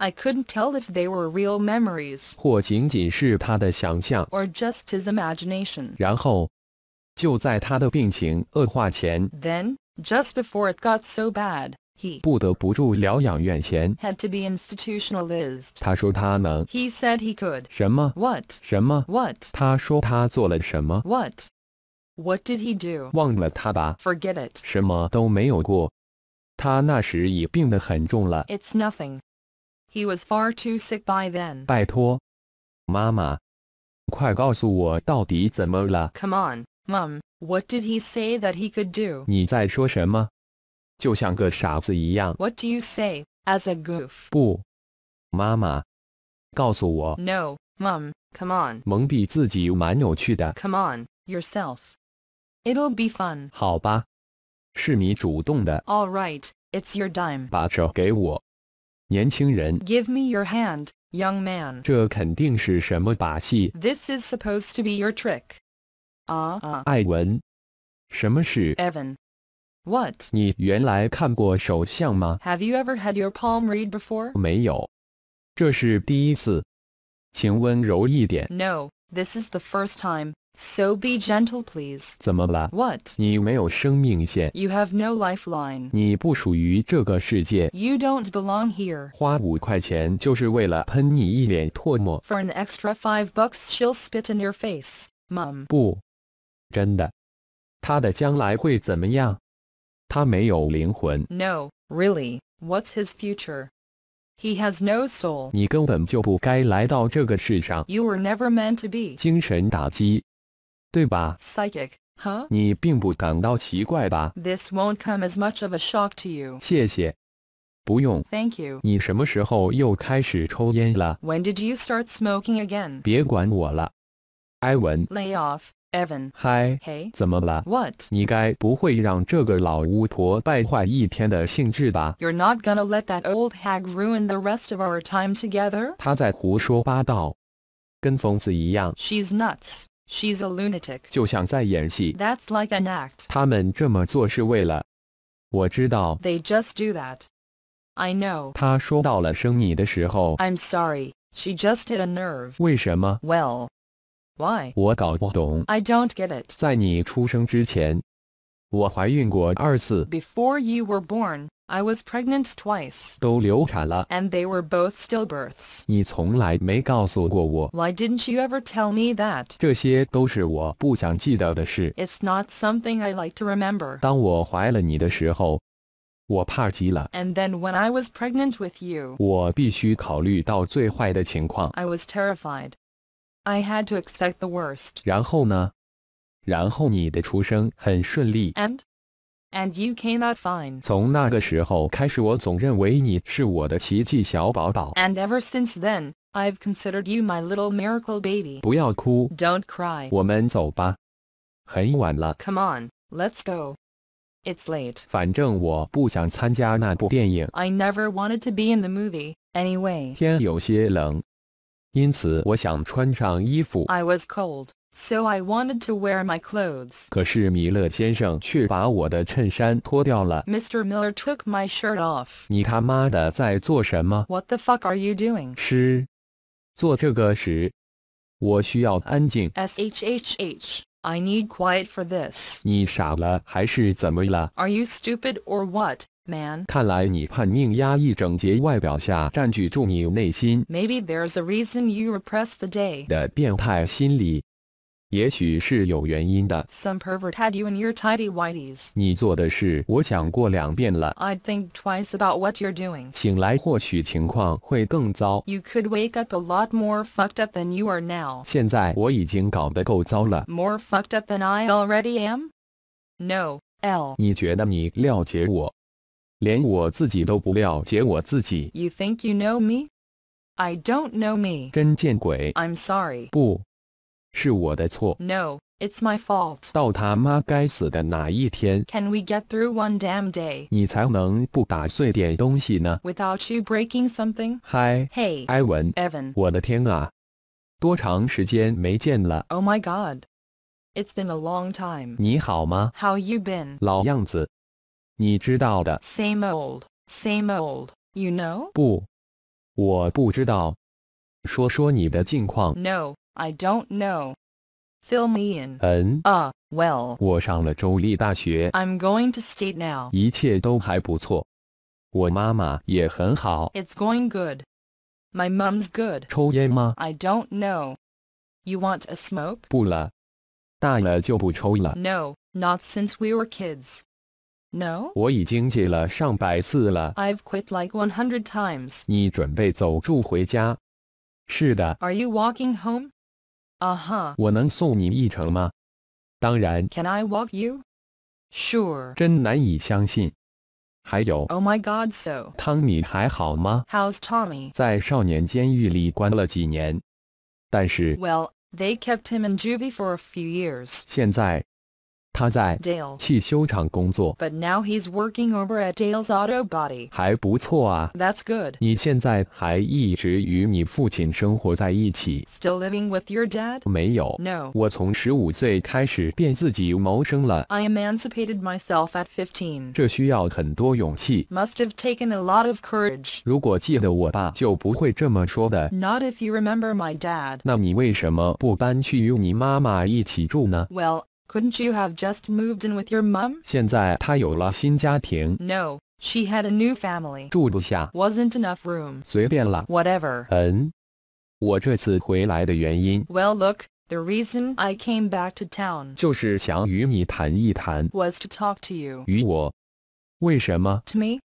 Speaker 1: could
Speaker 2: couldn't tell if they were real memories. or just his imagination. Then, Just before it got so bad, he had to be institutionalized.
Speaker 1: 他说他能 He
Speaker 2: said he could. 什么 What?
Speaker 1: 什么 What? 他说他做了什么
Speaker 2: What? What did he do?
Speaker 1: 忘了他吧 Forget it. 什么都没有过。他那时已病得很重了
Speaker 2: ，It's nothing. He was far too sick by then.
Speaker 1: 拜托，妈妈，快告诉我到底怎么了
Speaker 2: ？Come on, Mum. What did he say that he could do?
Speaker 1: 你在说什么？就像个傻子一样。
Speaker 2: What do you say, as a goof?
Speaker 1: 不，妈妈，告诉我。
Speaker 2: No, mum. Come on.
Speaker 1: 蒙蔽自己蛮有趣的。Come
Speaker 2: on, yourself. It'll be fun.
Speaker 1: 好吧，是你主动的。
Speaker 2: All right, it's your dime.
Speaker 1: Give
Speaker 2: me your hand, young man.
Speaker 1: 这肯定是什么把戏
Speaker 2: ？This is supposed to be your trick. 啊啊！
Speaker 1: 艾文，什么是？Evan.
Speaker 2: Ah, ah. What? Have you ever had your palm read before?
Speaker 1: 没有，这是第一次。请温柔一点。
Speaker 2: No, this is the first time. So be gentle, please.
Speaker 1: 怎么了？What? 你没有生命线。You
Speaker 2: have no lifeline. You do don't belong here. For an extra five bucks, she'll spit in your face, mum.
Speaker 1: 不，真的。他的将来会怎么样？no,
Speaker 2: really, what's his future? He has no soul. You were never meant to be.
Speaker 1: 精神打击，对吧
Speaker 2: ？Psychic. Huh?
Speaker 1: 你并不感到奇怪吧
Speaker 2: ？This won't come as much of a shock to you.
Speaker 1: 谢谢，不用。Thank you. 你什么时候又开始抽烟了
Speaker 2: ？When did you start smoking again?
Speaker 1: 别管我了，埃文。
Speaker 2: Lay off. Evan.
Speaker 1: Hi. What? you are
Speaker 2: not gonna let that old hag ruin the rest of our time together? together？
Speaker 1: 她在胡说八道，跟疯子一样。
Speaker 2: She's nuts. She's a lunatic.
Speaker 1: That's
Speaker 2: like an act. they just do that. I know.
Speaker 1: i
Speaker 2: am sorry. She just hit a nerve. Well, why? I do don't get it. Before you were born, I was pregnant twice.
Speaker 1: And
Speaker 2: they were both stillbirths. Why did didn't you ever tell me that? It's not something I like to remember.
Speaker 1: And
Speaker 2: then when I was pregnant with you, I was terrified. I had to expect the worst.
Speaker 1: 然后呢？然后你的出生很顺利。
Speaker 2: And? And you came out fine.
Speaker 1: 从那个时候开始，我总认为你是我的奇迹小宝宝。
Speaker 2: And ever since then, I've considered you my little miracle baby.
Speaker 1: do
Speaker 2: not cry. 我
Speaker 1: 们走吧，很晚了。Come
Speaker 2: on, let's go. It's late.
Speaker 1: 反正我不想参加那部电影。
Speaker 2: I never wanted to be in the movie anyway.
Speaker 1: 天有些冷，因此我想穿上衣服。
Speaker 2: I was cold, so I wanted to wear my clothes.
Speaker 1: 可是米勒先生却把我的衬衫脱掉了。
Speaker 2: Mr. Miller took my shirt off.
Speaker 1: 你他妈的在做什么
Speaker 2: ？What the fuck are you doing?
Speaker 1: 是，做这个时，我需要安静。
Speaker 2: S H H H。I need quiet for this. Are you stupid or what, man? Maybe there's a reason you repress the day.
Speaker 1: 的变态心理。也许是有原因的。
Speaker 2: Some pervert had you in your tidy i would think twice about what you're doing.
Speaker 1: doing。醒来或许情况会更糟。You
Speaker 2: could wake up a lot more fucked up than you are now。
Speaker 1: 现在我已经搞得够糟了。
Speaker 2: More fucked up than I already am? No, L。
Speaker 1: 你觉得你了解我？连我自己都不了解我自己。
Speaker 2: You think you know me? I don't know me。
Speaker 1: 真见鬼
Speaker 2: ！I'm sorry。不。no, it's my fault. Can we get through one damn day? Without you breaking something?
Speaker 1: Hi. Hey, 嗨，Hey,
Speaker 2: Oh my God, it's been a long time. How you been? Same old, same old. You know? No, I don't know. Fill me in. Ah, well.
Speaker 1: i
Speaker 2: am going to state now. It's going good. My mom's good. I do don't know. You want a smoke? No, not since we were kids. No.
Speaker 1: i
Speaker 2: have quit like 100 times. Are you walking home? Uh-huh.
Speaker 1: 我能送你一程吗？当然。Can
Speaker 2: I walk you? Sure.
Speaker 1: 真难以相信。还有。Oh my God, so. How's Tommy? 在少年监狱里关了几年。但是。
Speaker 2: Well, they kept him in juvie for a few years.
Speaker 1: 现在他在 Dale 汽修厂工作
Speaker 2: ，But now he's working over at Dale's Auto Body.
Speaker 1: 还不错啊。That's good. 你现在还一直与你父亲生活在一起
Speaker 2: ？Still living with your dad? 没有。No. I emancipated myself at fifteen.
Speaker 1: 这需要很多勇气。
Speaker 2: Must have taken a lot of courage.
Speaker 1: 如果记得我爸，就不会这么说的。
Speaker 2: Not if you remember my dad.
Speaker 1: 那你为什么不搬去与你妈妈一起住呢
Speaker 2: ？Well. Couldn't you have just moved in with your mum? No, she had a new family. was not enough room.
Speaker 1: 随便啦。Whatever. 嗯，我这次回来的原因。
Speaker 2: Well, look. The reason I came back to town
Speaker 1: 就是想与你谈一谈
Speaker 2: was to talk to you
Speaker 1: 与我，为什么 to me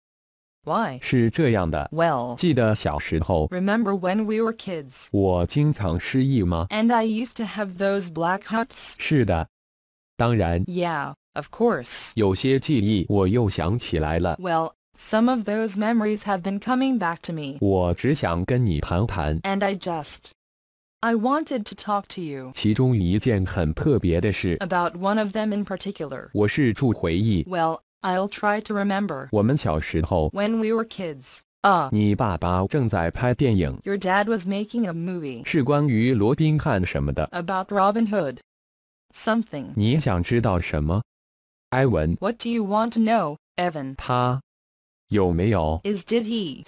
Speaker 1: why 是这样的 well 记得小时候
Speaker 2: remember when we were kids
Speaker 1: 我经常失忆吗
Speaker 2: and I used to have those blackouts
Speaker 1: 是的，当然
Speaker 2: ，Yeah, of course.
Speaker 1: 有些记忆我又想起来了。
Speaker 2: Well, some of those memories have been coming back to me.
Speaker 1: 我只想跟你谈谈。
Speaker 2: And I just. I wanted to talk to you.
Speaker 1: 其中一件很特别的事。
Speaker 2: About one of them in particular.
Speaker 1: 我是住回忆。
Speaker 2: Well, I'll try to remember.
Speaker 1: 我们小时候。
Speaker 2: When we were kids. Uh. Your dad was making a movie.
Speaker 1: 是关于罗宾汉什么的。
Speaker 2: About Robin Hood. Something.
Speaker 1: What
Speaker 2: do you want to know, Evan?
Speaker 1: 他有没有
Speaker 2: Is did he?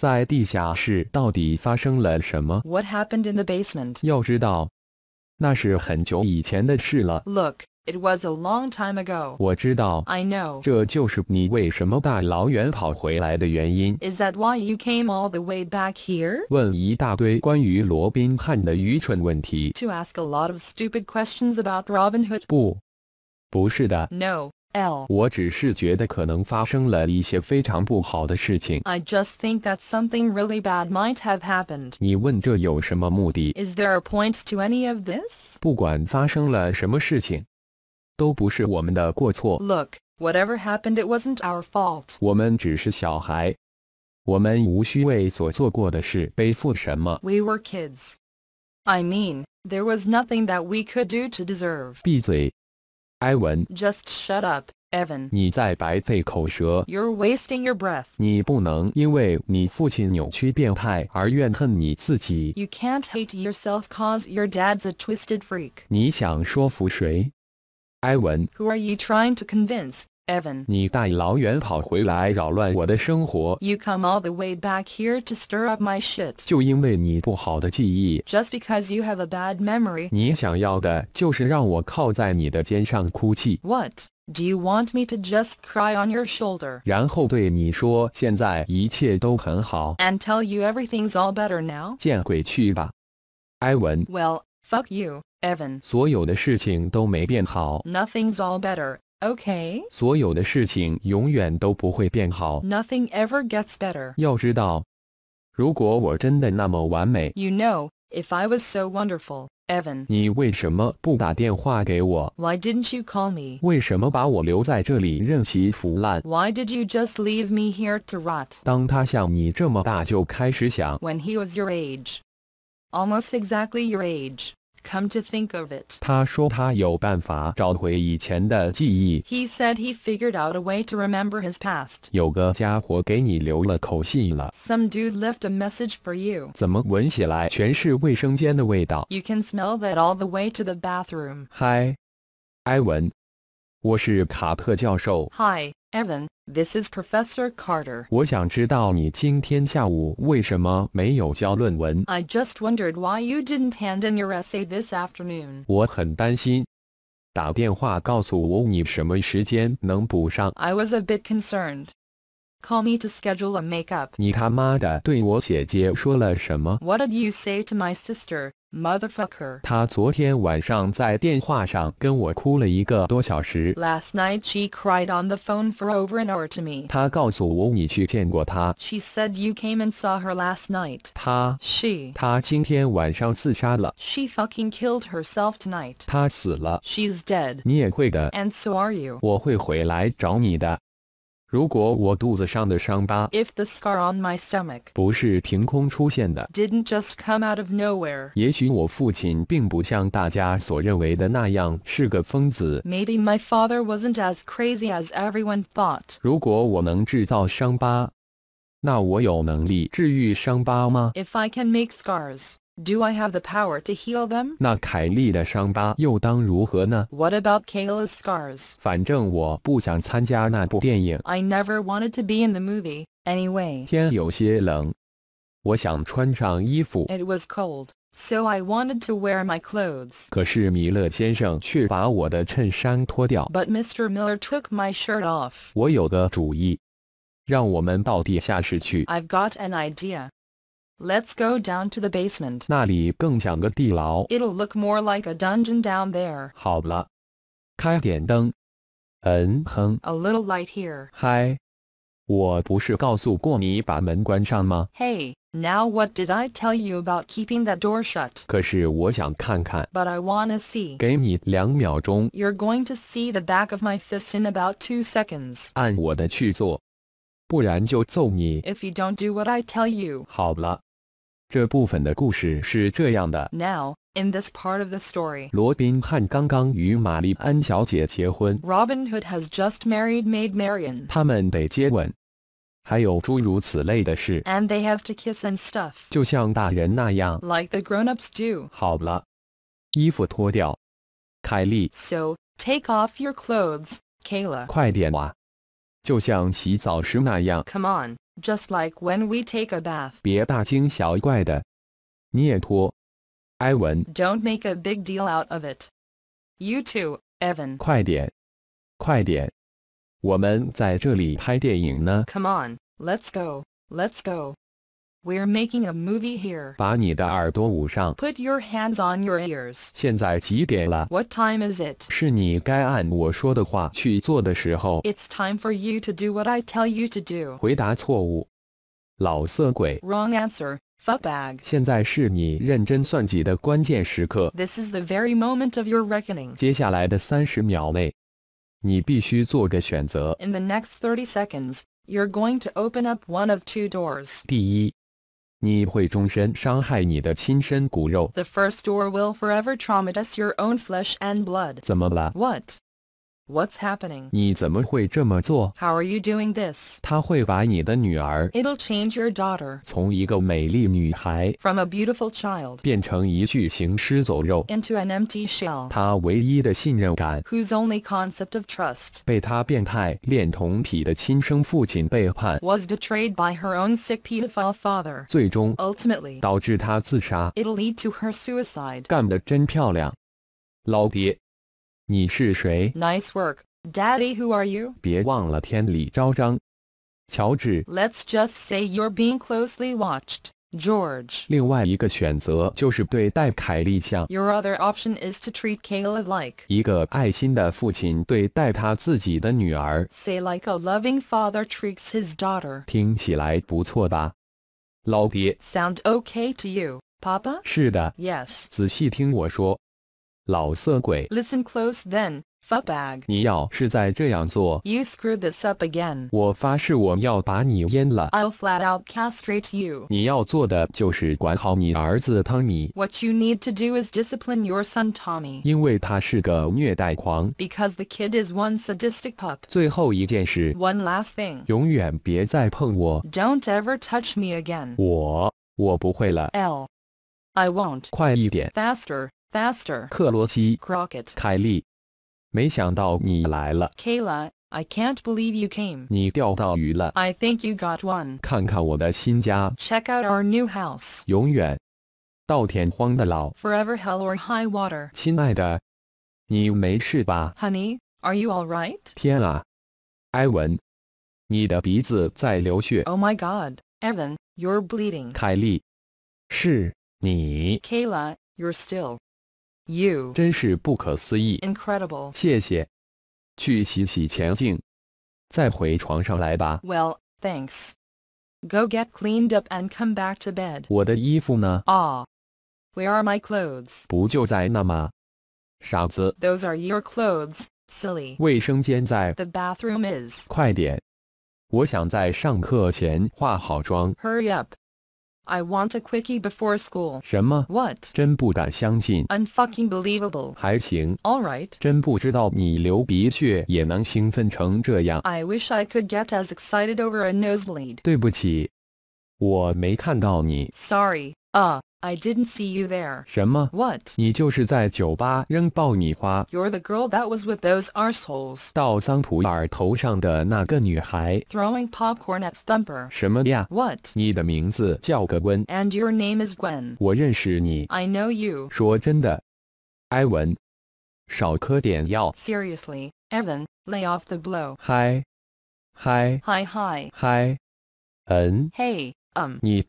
Speaker 2: What happened in the basement?
Speaker 1: 要知道，那是很久以前的事了。
Speaker 2: Look, it was a long time ago. I know.
Speaker 1: 这就是你为什么大老远跑回来的原因。
Speaker 2: Is that why you came all the way back here? To ask a lot of stupid questions about Robin Hood. 不，不是的。No. L.
Speaker 1: 我只是觉得可能发生了一些非常不好的事情。
Speaker 2: I just think that something really bad might have happened.
Speaker 1: Is
Speaker 2: there a point to any of this?
Speaker 1: 不管发生了什么事情，都不是我们的过错。
Speaker 2: Look, whatever happened, it wasn't our fault.
Speaker 1: 我们只是小孩，我们无需为所做过的事背负什么。
Speaker 2: We were kids. I mean, there was nothing that we could do to deserve.
Speaker 1: 闭嘴，埃文。
Speaker 2: Just shut up. Evan. Evan，
Speaker 1: 你在白费口舌。
Speaker 2: You're wasting your breath. breath。
Speaker 1: 你不能因为你父亲扭曲变态而怨恨你自己。
Speaker 2: You can't hate yourself cause your dad's a twisted freak. freak。
Speaker 1: 你想说服谁？Ivan.
Speaker 2: Who are you trying to convince, Evan?
Speaker 1: You come all
Speaker 2: the way back here to stir up my shit.
Speaker 1: Just
Speaker 2: because you have a bad memory.
Speaker 1: 你想要的就是让我靠在你的肩上哭泣。
Speaker 2: What? Do you want me to just cry on your shoulder? and tell you everything's all better now? Well, fuck you. Evan. Nothing's all better. Okay. Nothing ever gets better. You know, if I was so wonderful, Evan.
Speaker 1: Why did
Speaker 2: didn't you call me? Why did you just leave me here to rot? When he was your age, almost exactly your age. Come to think of it. he said he figured out a way to remember his past. Some dude left a message for you. You can smell that all the way to the bathroom. Hi. Evan, this is Professor Carter. I just wondered why you didn't hand in your essay this afternoon.
Speaker 1: 我很担心。打电话告诉我你什么时间能补上。
Speaker 2: I was a bit concerned. Call me to schedule a makeup.
Speaker 1: What did
Speaker 2: you say to my sister, motherfucker?
Speaker 1: 她昨天晚上在电话上跟我哭了一个多小时。
Speaker 2: Last night she cried on the phone for over an hour to me.
Speaker 1: 她告诉我你去见过她。
Speaker 2: She said you came and saw her last night. 她 she
Speaker 1: 她今天晚上自杀了。
Speaker 2: She fucking killed herself tonight.
Speaker 1: 她死了。
Speaker 2: She's dead.
Speaker 1: 你也会的。
Speaker 2: And so are you.
Speaker 1: 我会回来找你的。if
Speaker 2: the scar on my stomach did not just come out of nowhere. Maybe my father wasn't as crazy as everyone thought. If I can make scars。do I have the power to heal them? What about Kayla's scars?
Speaker 1: 反正我不想参加那部电影。
Speaker 2: I never wanted to be in the movie anyway.
Speaker 1: 天有些冷，我想穿上衣服。
Speaker 2: It was cold. So I wanted to wear my clothes.
Speaker 1: 可是米勒先生却把我的衬衫脱掉。
Speaker 2: But Mr. Miller took my shirt off.
Speaker 1: 我有个主意，让我们到地下室去。
Speaker 2: I've got an idea. Let's go down to the basement.
Speaker 1: it
Speaker 2: will look more like a dungeon down there. A little light here.
Speaker 1: Hey, now
Speaker 2: what did I tell you about keeping that door shut?
Speaker 1: But
Speaker 2: I wanna see.
Speaker 1: you
Speaker 2: are going to see the back of my fist in about two seconds.
Speaker 1: If
Speaker 2: you don't do what I tell you.
Speaker 1: 好了。now,
Speaker 2: in this part of the story, Robin Hood has just married Maid Marian. And they have to kiss and stuff. like the grown-ups do. So, take off your clothes, Kayla. Come on just like when we take a bath. do not make a big deal out of it. You too, Evan. 快
Speaker 1: 点，快点，我们在这里拍电影呢。
Speaker 2: Come on, let's go, let's go. We're making a movie here.
Speaker 1: Put
Speaker 2: your hands on your ears.
Speaker 1: What
Speaker 2: time is it? It's time for you to do what I tell you to do.
Speaker 1: Wrong
Speaker 2: answer. Fuckbag.
Speaker 1: 现在是你认真算计的关键时刻。
Speaker 2: This is the very moment of your reckoning. In the next thirty seconds, you're going to open up one of two doors.
Speaker 1: 第一。the
Speaker 2: first door will forever traumatize your own flesh and blood. What? What's happening?
Speaker 1: How
Speaker 2: are you doing this?
Speaker 1: It'll
Speaker 2: change your daughter.
Speaker 1: 从一个美丽女孩 From
Speaker 2: a beautiful child.
Speaker 1: 变成一具行尸走肉
Speaker 2: Into an empty shell.
Speaker 1: 他唯一的信任感
Speaker 2: Whose only concept of trust. Was betrayed by her own sick pedophile father. 最终 Ultimately. 导
Speaker 1: 致她自杀
Speaker 2: It'll lead to her suicide.
Speaker 1: 干得真漂亮，老爹。Nice
Speaker 2: work, Daddy. Who are you?
Speaker 1: 别忘了天理昭彰。乔治,
Speaker 2: us just say you're being closely watched, George. Your other option is to treat Caleb like Say like a loving father treats his daughter. Sound okay to you, Papa?
Speaker 1: 是的。Yes. 仔细听我说。Listen
Speaker 2: close, then, you screw this up i will flat out castrate What you need to do is discipline your son Tommy. Because the kid is one sadistic pup.
Speaker 1: One last thing. do
Speaker 2: not ever touch me again！
Speaker 1: 我我不会了
Speaker 2: ！L L will Faster faster. 克罗基 Crockett
Speaker 1: 凯利，没想到你来了。
Speaker 2: Kayla, I can't believe you came.
Speaker 1: 你钓到鱼了。I
Speaker 2: think you got one.
Speaker 1: 看看我的新家。
Speaker 2: Check out our new house.
Speaker 1: 永远，稻田荒的老。
Speaker 2: Forever hell or high
Speaker 1: water.？Honey，are
Speaker 2: you all right?
Speaker 1: 天啊，埃文，你的鼻子在流血。
Speaker 2: Oh my God, Evan, you're bleeding.
Speaker 1: 凯利，是你。
Speaker 2: Kayla, you're still. You
Speaker 1: 真是不可思议
Speaker 2: ，Incredible！
Speaker 1: 谢谢，去洗洗前镜，再回床上来吧。
Speaker 2: Well, thanks. Go get cleaned up and come back to bed.
Speaker 1: 我的衣服呢
Speaker 2: ？Ah, where are my clothes?
Speaker 1: 不就在那吗？傻子。
Speaker 2: Those are your clothes, silly.
Speaker 1: 卫生间在。The
Speaker 2: bathroom is.
Speaker 1: 快点，我想在上课前化好妆。
Speaker 2: Hurry up. I want a quickie before school.
Speaker 1: 什么? What? Unfucking
Speaker 2: believable. 还行。All I wish I could get as excited over a nosebleed.
Speaker 1: 对不起，我没看到你。
Speaker 2: Sorry. Uh, I didn't see you there. you are the girl that was with those
Speaker 1: arseholes.
Speaker 2: Throwing popcorn at Thumper. And your name is Gwen. I know you. Seriously, Evan, lay off the blow.
Speaker 1: Hi, hi,
Speaker 2: hi, hi, hi um. not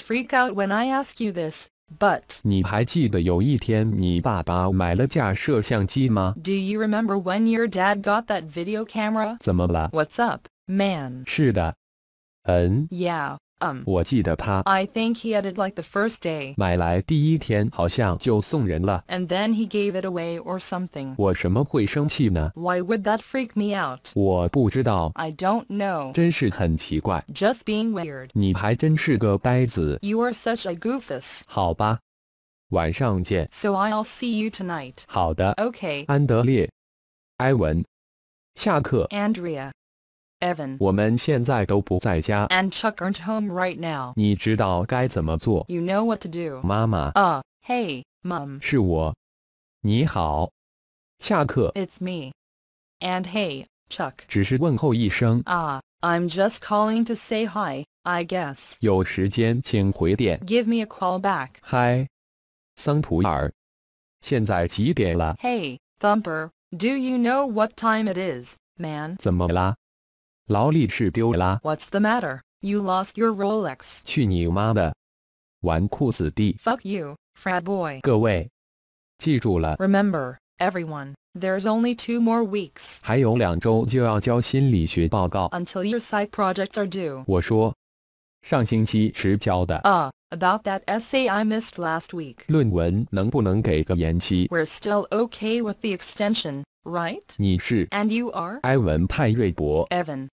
Speaker 2: freak out when I ask you this. But Do you remember when your dad got that video camera？怎么了？What's up, man？
Speaker 1: 是的。嗯。
Speaker 2: Yeah. Um,
Speaker 1: I
Speaker 2: think he had it like the first day. And then he gave it away or something.
Speaker 1: Why
Speaker 2: would that freak me out?
Speaker 1: I do don't
Speaker 2: Just being weird. You are such a So i I'll see you tonight. Andrea. Evan.
Speaker 1: And
Speaker 2: Chuck aren't home right now. You know what to do.
Speaker 1: Uh,
Speaker 2: hey, mom. It's me. And hey, Chuck.
Speaker 1: 只是问候一声。
Speaker 2: Ah, uh, I'm just calling to say hi, I guess.
Speaker 1: Give
Speaker 2: me a call back. Hey, Thumper. Do you know what time it is, man? 怎
Speaker 1: 么啦？What's
Speaker 2: the matter? You lost your Rolex. Fuck you, frat boy. Remember, everyone. There's only two more weeks.
Speaker 1: 还有两周就要交心理学报告。
Speaker 2: Until your psych projects are due.
Speaker 1: 我说，上星期迟交的。
Speaker 2: Uh, about that essay I missed last week.
Speaker 1: 论文能不能给个延期
Speaker 2: ？are still okay with the extension, right? And you are?
Speaker 1: 埃文·派瑞博。
Speaker 2: Evan.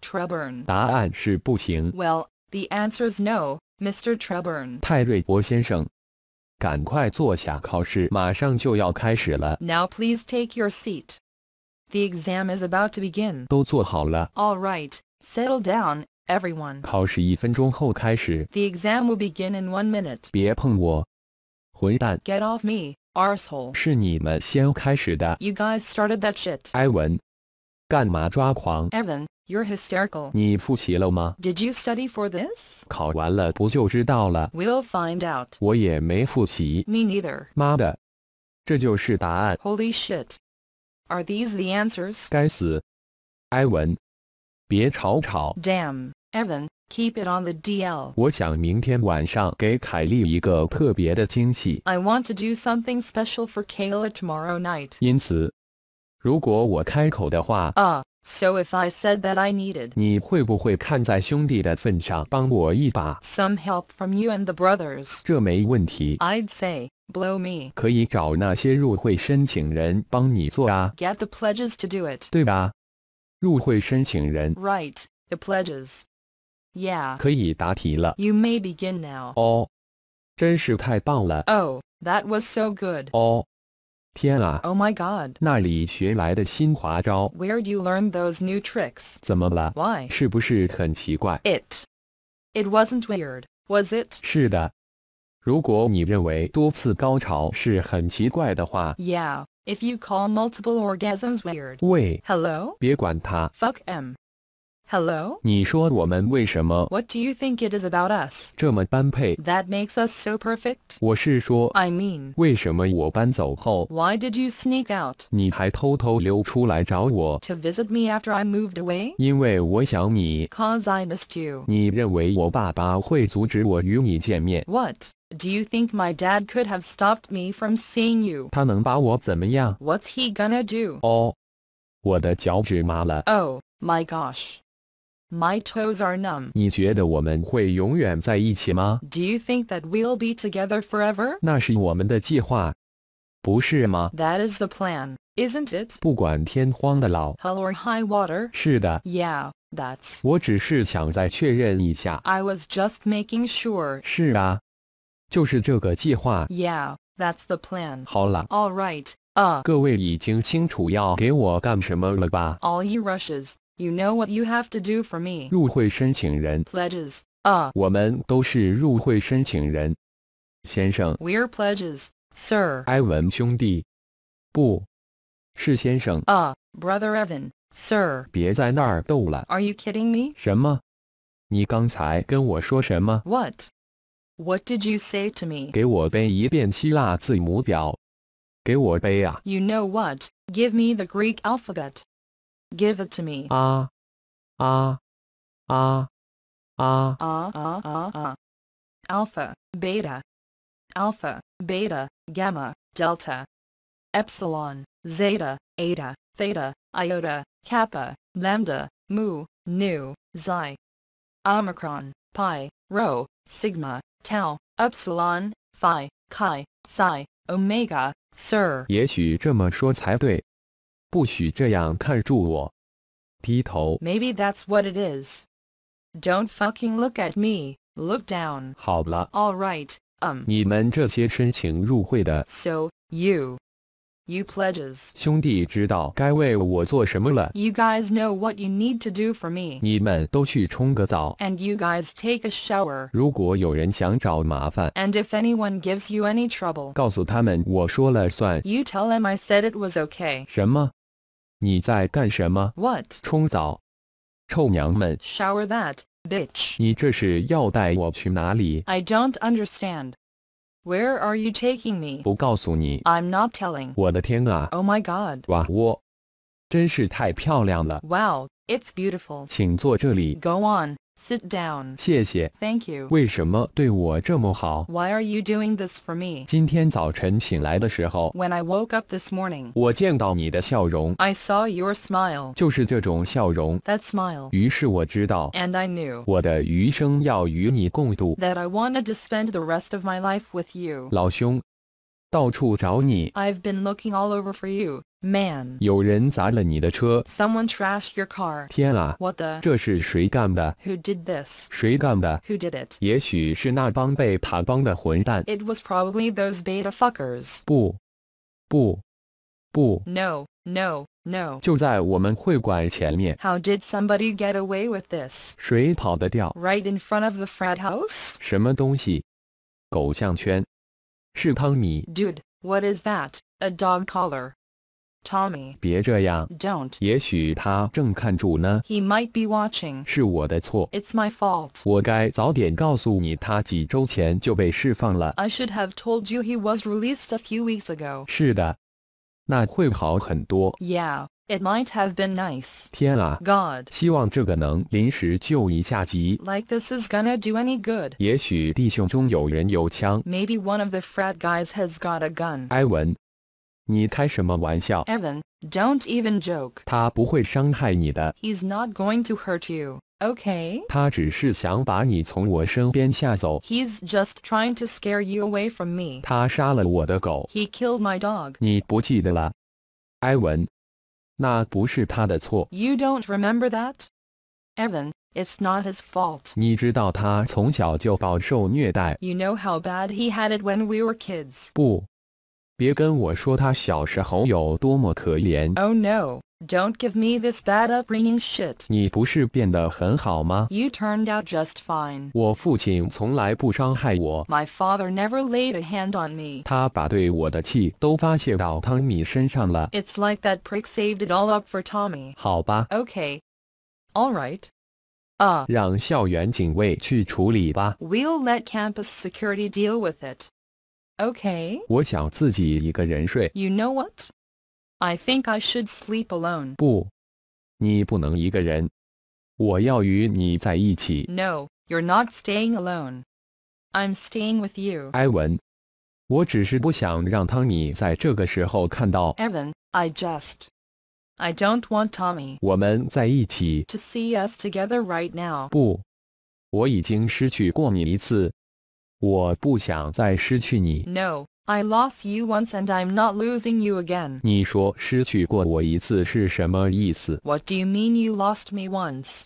Speaker 2: Treburn.
Speaker 1: 答案是不行。
Speaker 2: Well, the answer is no, Mr. Treburn.
Speaker 1: 泰瑞伯先生，赶快坐下，考试马上就要开始了。
Speaker 2: Now please take your seat. The exam is about to begin.
Speaker 1: 都坐好了。
Speaker 2: All right, settle down, everyone.
Speaker 1: 考试一分钟后开始。
Speaker 2: The exam will begin in one minute.
Speaker 1: 别碰我，混蛋！Get
Speaker 2: off me, arsehole.
Speaker 1: 是你们先开始的。
Speaker 2: You guys started that shit.
Speaker 1: 埃文，干嘛抓狂
Speaker 2: ？Evan, you're hysterical.
Speaker 1: Did
Speaker 2: you study for this?
Speaker 1: 考完了不就知道了
Speaker 2: ？We'll find out.
Speaker 1: 我也没复习。Me neither. 妈的，这就是答案。
Speaker 2: Holy shit. Are these the answers?
Speaker 1: 该死，埃文，别吵吵。
Speaker 2: Damn, Evan. Keep it on the DL.
Speaker 1: 我想明天晚上给凯莉一个特别的惊喜。
Speaker 2: I want to do something special for Kayla tomorrow night.
Speaker 1: 因此，如果我开口的话，
Speaker 2: 啊。so if I said that I needed
Speaker 1: 你会不会看在兄弟的份上帮我一把
Speaker 2: some help from you and the brothers,
Speaker 1: 这没问题
Speaker 2: I'd say, blow me. 可
Speaker 1: 以找那些入会申请人帮你做啊
Speaker 2: Get the pledges to do it. 对
Speaker 1: 吧入会申请人
Speaker 2: Right, the pledges. Yeah,
Speaker 1: 可以答题了
Speaker 2: you may begin now.
Speaker 1: 哦真是太棒了 Oh,
Speaker 2: that was so good.
Speaker 1: 哦天啊
Speaker 2: ！Oh my Where would you learn those new tricks? Why? tricks？怎么了？Why？
Speaker 1: 是不是很奇怪
Speaker 2: ？It it wasn't weird, was
Speaker 1: it? it？是的。如果你认为多次高潮是很奇怪的话
Speaker 2: ，Yeah, if you call multiple orgasms weird. hello. 喂，Hello？
Speaker 1: 别管他。
Speaker 2: Fuck m. Hello?
Speaker 1: 你说我们为什么
Speaker 2: What do you think it is about us
Speaker 1: 这么般配
Speaker 2: that makes us so perfect?
Speaker 1: 我是说 I mean, 为什么我搬走后
Speaker 2: why did you sneak out to visit me after I moved away?
Speaker 1: Because
Speaker 2: I missed you. What? Do you think my dad could have stopped me from seeing you?
Speaker 1: What's
Speaker 2: he gonna do? Oh, my gosh. My toes are numb. Do you think that we'll be together forever? is the plan, isn't it?
Speaker 1: hell
Speaker 2: or high water? Yeah, that's.
Speaker 1: 我只是想再确认一下。
Speaker 2: I was just making sure.
Speaker 1: Yeah,
Speaker 2: that's the plan.
Speaker 1: 好了。All
Speaker 2: uh. All you rushes. You know what you have to do for me. 入会
Speaker 1: 申请人
Speaker 2: pledges. Uh. we are pledges, sir. brother Evan, sir.
Speaker 1: 别在那儿逗了。
Speaker 2: Are you kidding me? What? What did you say to me?
Speaker 1: 给我背一遍希腊字母表。给我背啊。
Speaker 2: You know what? Give me the Greek alphabet. Give it to me.
Speaker 1: Ah. Ah. Ah. Ah.
Speaker 2: Ah. Ah. Ah. ah. Alpha, beta. Alpha, beta, gamma, delta. Epsilon, zeta, eta, theta, iota, kappa, lambda, mu, nu, xi. Omicron, pi, rho, sigma, tau, epsilon, phi, chi, psi, omega, sir.
Speaker 1: 也许这么说才对。不许这样看住我。低头。
Speaker 2: Maybe that's what it is. Don't fucking look at me. Look down. 好了。All right. Um.
Speaker 1: 你们这些申请入会的。
Speaker 2: So you. You pledges.
Speaker 1: 兄弟知道该为我做什么了。
Speaker 2: You guys know what you need to do for me.
Speaker 1: 你们都去冲个澡。
Speaker 2: And you guys take a shower.
Speaker 1: 如果有人想找麻烦。
Speaker 2: And if anyone gives you any trouble.
Speaker 1: 告诉他们我说了算。
Speaker 2: You tell them I said it was okay.
Speaker 1: 什么？你在干什么？Shower that
Speaker 2: I do don't understand. Where are you taking me?
Speaker 1: 不告诉你。
Speaker 2: am not telling. Oh my Wow, it's beautiful. Go on. Sit down.
Speaker 1: Thank
Speaker 2: you. Why are you doing this for me? When I woke up this morning,
Speaker 1: I
Speaker 2: saw your smile. smile. That
Speaker 1: 于是我知道.
Speaker 2: And I knew
Speaker 1: That
Speaker 2: I wanted to spend the rest of my life with you. i have been looking all over for you。Man, someone trashed your car。天啊！What Who did this?
Speaker 1: Who
Speaker 2: did It was probably those beta fuckers。
Speaker 1: 不，不，不
Speaker 2: ！No, no, no, How did somebody get away with Right in front of the frat Dude, what is that? A dog collar. Tommy. don't. tommy
Speaker 1: 别这样 do He
Speaker 2: might be watching.
Speaker 1: it's my fault. fault。我该早点告诉你，他几周前就被释放了。I
Speaker 2: should have told you he was released a few weeks ago. it might have been nice. 天啊，God，
Speaker 1: 希望这个能临时救一下急。
Speaker 2: Like this is gonna do any good.
Speaker 1: 也许弟兄中有人有枪。
Speaker 2: Maybe one of the frat guys has got a gun.
Speaker 1: 埃文，Evan,
Speaker 2: do don't even joke.
Speaker 1: He's
Speaker 2: not going to hurt you. Okay. He's just trying to scare you away from me. He killed my dog. You do don't remember that, Evan. It's not his fault. You know how bad he had it when we were kids.
Speaker 1: 不，别跟我说他小时候有多么可怜。
Speaker 2: Oh no, don't give me this bad upbringing shit. You turned out just fine.
Speaker 1: 我父亲从来不伤害我。
Speaker 2: My father never laid a hand on me.
Speaker 1: 他把对我的气都发泄到汤米身上了。
Speaker 2: It's like that prick saved it all up for Tommy. 好吧。Okay. All we 啊、uh,，
Speaker 1: 让校园警卫去处理吧。
Speaker 2: We'll ah. let campus security deal with it. Okay.
Speaker 1: You
Speaker 2: know what? I think I should sleep alone.
Speaker 1: No, you
Speaker 2: you're not staying alone. I'm staying with you.
Speaker 1: 埃文，我只是不想让汤米在这个时候看到。
Speaker 2: Evan, I just. I don't want Tommy.
Speaker 1: To
Speaker 2: see us together right now.
Speaker 1: 不，我已经失去过你一次。no,
Speaker 2: I lost you once and I'm not losing you again.
Speaker 1: What
Speaker 2: do you mean you lost me once?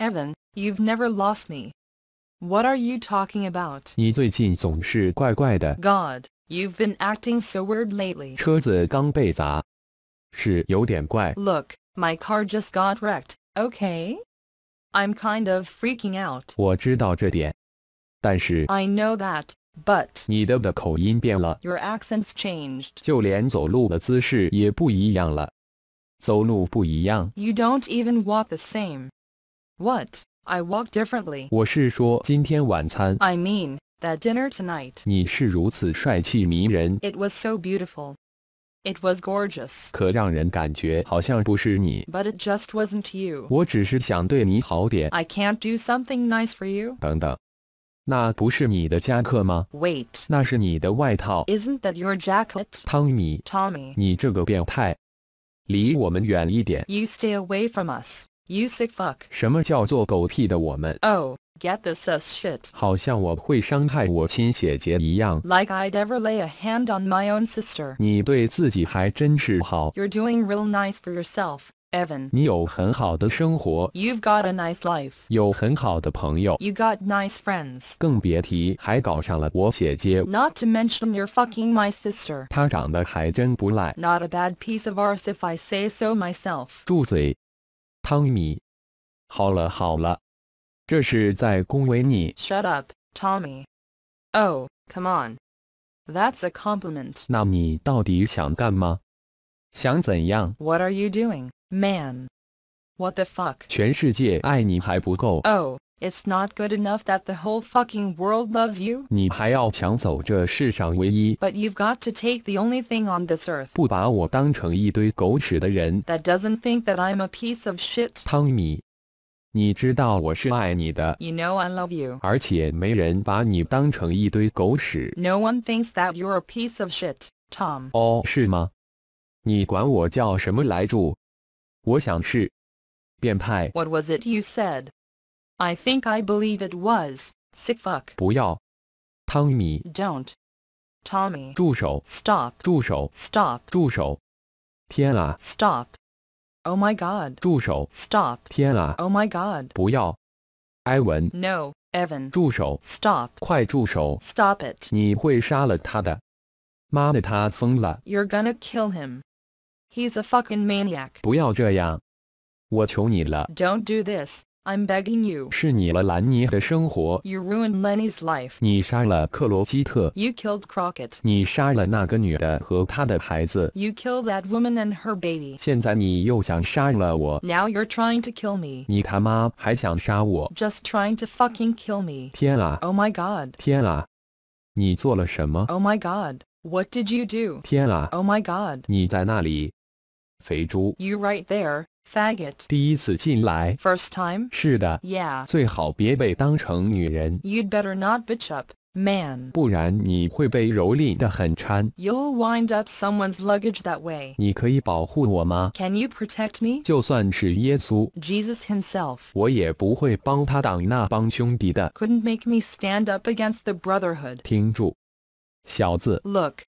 Speaker 2: Evan, you you've never lost me. What are you talking about? God, you you've been acting so weird lately.
Speaker 1: 车子刚被砸，是有点怪。
Speaker 2: Look, my car just got wrecked. Okay. I'm kind of freaking out.
Speaker 1: 我知道这点，但是 I
Speaker 2: know that, but your accent's changed.
Speaker 1: 就连走路的姿势也不一样了，走路不一样。
Speaker 2: You don't even walk the same. What? I walk differently.
Speaker 1: I
Speaker 2: mean, that dinner tonight.
Speaker 1: 你是如此帅气迷人
Speaker 2: ，It was so beautiful. It was gorgeous. But it just wasn't you.
Speaker 1: I can
Speaker 2: can't do something nice for you. Wait.
Speaker 1: 那是你的外套。
Speaker 2: not that your jacket? Tommy. Tommy. You stay away from us, you sick fuck.
Speaker 1: 什么叫做狗屁的我们
Speaker 2: ？Oh. Get this ass uh, shit.
Speaker 1: 好像我会伤害我亲姐姐一样。
Speaker 2: Like I'd ever lay a hand on my own sister. you are doing real nice for yourself. Evan.
Speaker 1: you have
Speaker 2: got a nice life.
Speaker 1: You've
Speaker 2: got nice friends. Not to mention you're fucking my sister.
Speaker 1: Not
Speaker 2: a bad piece of arse if I say so myself.
Speaker 1: 住嘴，汤米。好了好了。Shut
Speaker 2: up, Tommy. Oh, come on. That's a compliment. What are you doing, man? What the fuck? Oh, it's not good enough that the whole fucking world loves you.
Speaker 1: But you
Speaker 2: you've got to take the only thing on this earth. That does doesn't think that I'm a piece of shit.
Speaker 1: 汤米，you know I love you. no
Speaker 2: one thinks that you're a piece of shit, Tom. What was it you said? I think I believe it was sick fuck. do not Stop. Stop. Stop. Oh my god. 住手。Stop. Oh my god. 不要。埃文。No. Evan. 住手。Stop. Stop it. you are gonna kill him. He's a fucking maniac.
Speaker 1: do
Speaker 2: not do this. I'm begging you.
Speaker 1: You
Speaker 2: ruined Lenny's life. You killed Crockett. You killed that woman and her baby. Now you you're trying to kill me. Just trying to fucking kill me. Oh my god. Oh my god. What did you do? Oh my god.
Speaker 1: 你在那里，肥猪。
Speaker 2: You right there. Faggot. First time. 是的。Yeah. 最
Speaker 1: 好别被当成女人。
Speaker 2: You'd better not bitch up. Man.
Speaker 1: you will
Speaker 2: wind up someone's luggage that way. Can you protect me? Jesus himself.
Speaker 1: 就算是耶稣
Speaker 2: jesus could himself，
Speaker 1: 我也不会帮他挡那帮兄弟的。
Speaker 2: Couldn't make me stand up against the brotherhood. Look.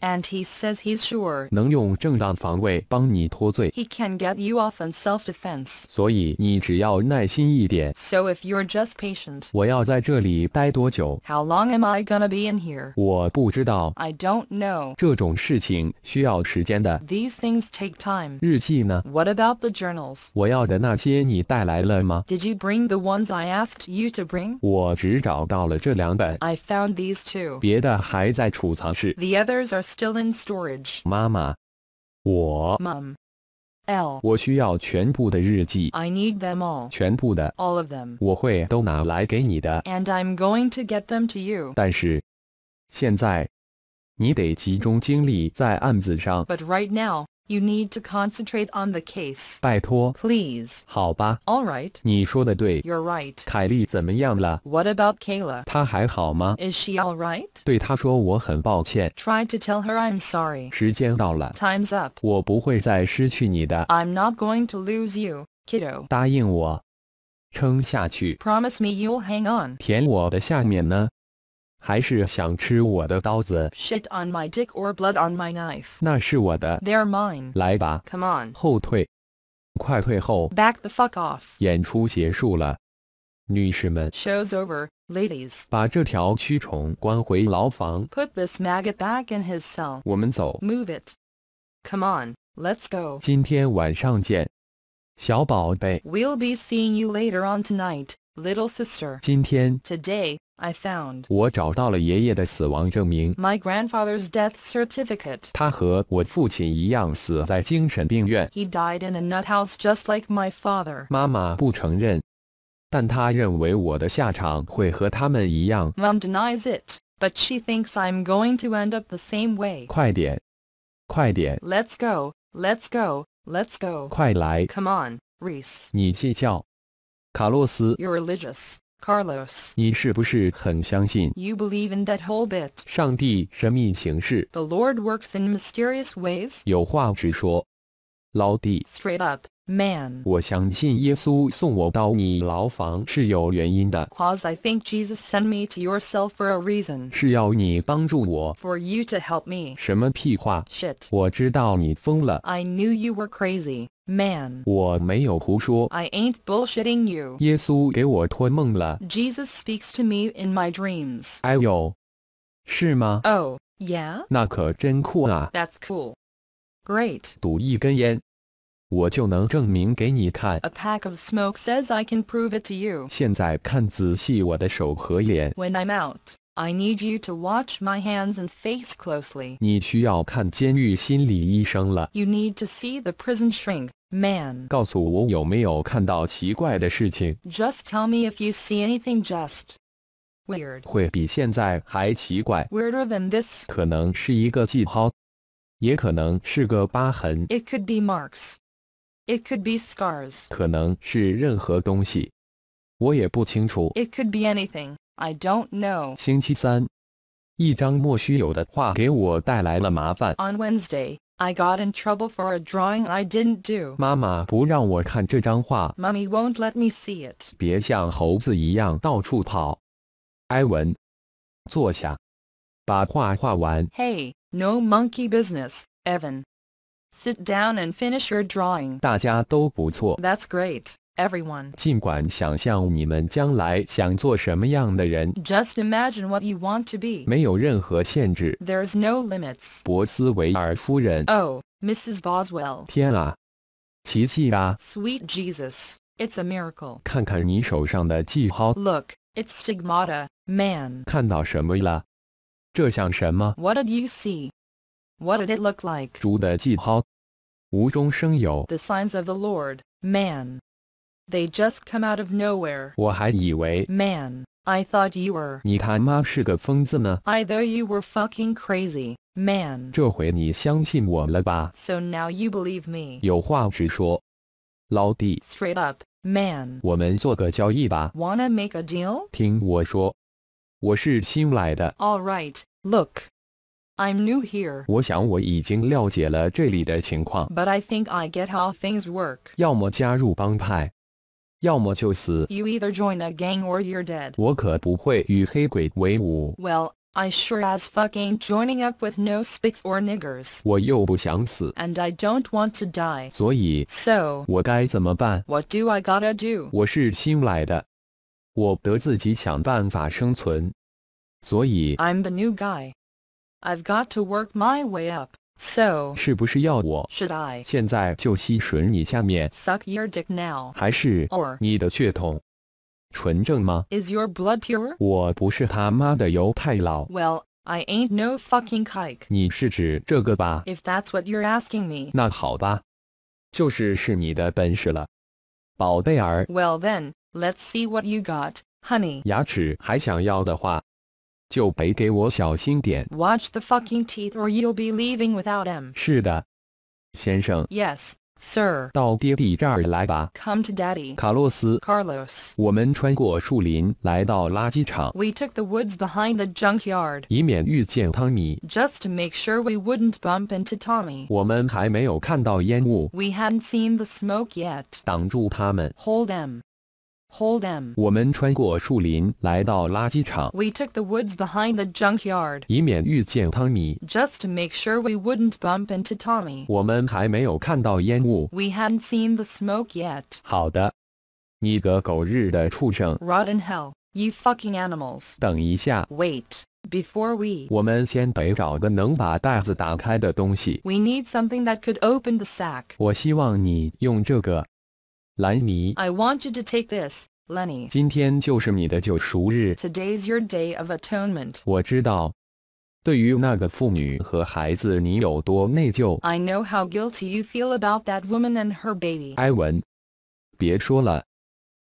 Speaker 2: And he says he's sure he can get you off on self defense
Speaker 1: So if
Speaker 2: you're just patient, how long am I gonna be in here? I do don't know. These things take time. What about the journals? Did you bring the ones I asked you to bring? I found these two. two。
Speaker 1: 别的还在储藏室。
Speaker 2: the others are still in storage.
Speaker 1: 妈妈，我 Mom. L. 我需要全部的日记
Speaker 2: ，I need them all. All of them.
Speaker 1: i
Speaker 2: I'm going to get them to you. But right now, you need to concentrate on the case.
Speaker 1: 拜托。Please. right. are right. What
Speaker 2: about Kayla? Is she all Try to tell her I'm sorry.
Speaker 1: Time's up.
Speaker 2: i am not going to lose you, kiddo.
Speaker 1: 答应我，撑下去。
Speaker 2: Promise me you'll hang on.
Speaker 1: 舔我的下面呢？Shit
Speaker 2: on my dick or blood on my knife. they are on. Back the fuck off。
Speaker 1: 演出结束了，女士们
Speaker 2: ，Show's over, ladies。
Speaker 1: 把这条蛆虫关回牢房
Speaker 2: ，Put this maggot back in his cell。我们走，Move it。Come on, let's go。
Speaker 1: 今天晚上见，小宝贝。
Speaker 2: We'll be seeing you later on tonight, little sister。今天，Today。I found
Speaker 1: 我找到了爷爷的死亡证明
Speaker 2: my grandfather's death certificate. 他
Speaker 1: 和我父亲一样死在精神病院
Speaker 2: He died in a nut house just like my father.
Speaker 1: 妈妈不承认，但她认为我的下场会和他们一样。
Speaker 2: Mom denies it, but she thinks I'm going to end up the same way.
Speaker 1: 快点，快点
Speaker 2: ，Let's go, let's go, let's go. 快来！Come on, Reese.
Speaker 1: 你信教。卡洛斯
Speaker 2: are religious. Carlos, you believe in that whole bit?
Speaker 1: The
Speaker 2: Lord works in mysterious ways. Straight up, man。
Speaker 1: 我相信耶稣送我到你牢房是有原因的。
Speaker 2: Cause I think Jesus sent me to your cell for a reason.
Speaker 1: For
Speaker 2: you to help me. Shit. I knew you were crazy。Man.
Speaker 1: I
Speaker 2: ain't bullshitting
Speaker 1: you.
Speaker 2: Jesus speaks to me in my dreams. Oh, yeah. That's cool. Great.
Speaker 1: 赌一根烟，我就能证明给你看。A
Speaker 2: pack of smoke says I can prove it to you.
Speaker 1: 现在看仔细我的手和脸。
Speaker 2: When I'm out. I need you to watch my hands and face closely. You need to see the prison shrink, man. tell me if you see anything just weird. Weirder than this. could be marks. It could be scars.
Speaker 1: 可能是任何东西。我也不清楚。
Speaker 2: It could be anything. I don't know. On Wednesday, I got in trouble for a drawing I didn't do.
Speaker 1: Mommy will
Speaker 2: won't let me see it.
Speaker 1: 别像猴子一样到处跑。埃文，坐下，把画画完。
Speaker 2: Hey, no monkey business, Evan. Sit down and finish your drawing.
Speaker 1: 大家都不错。
Speaker 2: That's great everyone. Just imagine what you want to be. There is no limits. Oh, Mrs. Boswell. Sweet Jesus, it's a miracle. Look, it's stigmata, man. What did you see? What did it look like?
Speaker 1: The
Speaker 2: signs of the Lord, man. They just come out of nowhere.
Speaker 1: 我还以为
Speaker 2: Man, I thought you were. 你
Speaker 1: 他妈是个疯子呢
Speaker 2: I thought you were fucking crazy, man. So now you believe me. Straight up, man. want to make a deal?
Speaker 1: 听我说，我是新来的
Speaker 2: ，Alright, look. I'm new here,
Speaker 1: 我想我已经了解了这里的情况
Speaker 2: ，but I think I get how things work.
Speaker 1: 要么加入帮派，要么就死。
Speaker 2: You either join a gang or you're dead.
Speaker 1: 我可不会与黑鬼为伍。
Speaker 2: Well, I sure as fuck ain't joining up with no spics or niggers.
Speaker 1: 我又不想死。
Speaker 2: And I don't want to die.
Speaker 1: So, what
Speaker 2: do I gotta do? i am the new guy. I've got to work my way up. So
Speaker 1: 是不是要我
Speaker 2: Should I 现
Speaker 1: 在就吸吮你下面
Speaker 2: Suck your dick now
Speaker 1: 还是 Or 你的血统纯正吗
Speaker 2: Is your blood pure
Speaker 1: 我不是他妈的犹太佬
Speaker 2: Well I ain't no fucking kike
Speaker 1: 你是指这个吧
Speaker 2: If that's what you're asking me
Speaker 1: 那好吧就是是你的本事了宝贝儿
Speaker 2: Well then let's see what you got honey
Speaker 1: 牙齿还想要的话就赔给我小心点。
Speaker 2: Watch the fucking teeth, or you'll be leaving without him.
Speaker 1: 是的，先生。
Speaker 2: Yes, sir.
Speaker 1: 到爹地这儿来吧。
Speaker 2: Come to daddy. 卡
Speaker 1: 洛斯。Carlos. 我们穿过树林，来到垃圾场。
Speaker 2: We took the woods behind the junkyard.
Speaker 1: 以免遇见汤米。
Speaker 2: Just to make sure we wouldn't bump into Tommy.
Speaker 1: 我们还没有看到烟雾。
Speaker 2: We hadn't seen the smoke yet.
Speaker 1: 挡住他们。
Speaker 2: Hold them. Hold them.
Speaker 1: We took the
Speaker 2: woods behind the junkyard. Just to make sure we wouldn't bump into Tommy.
Speaker 1: We had
Speaker 2: hadn't seen the smoke yet. in hell, you fucking animals.
Speaker 1: 等一下。
Speaker 2: Wait. Before We need something that could open the
Speaker 1: 我希望你用这个。兰尼。
Speaker 2: I want you to take this, Lenny.
Speaker 1: 今天就是你的救赎日。
Speaker 2: Today's your day of atonement.
Speaker 1: I
Speaker 2: know how guilty you feel about that woman and her baby.
Speaker 1: 埃文，别说了，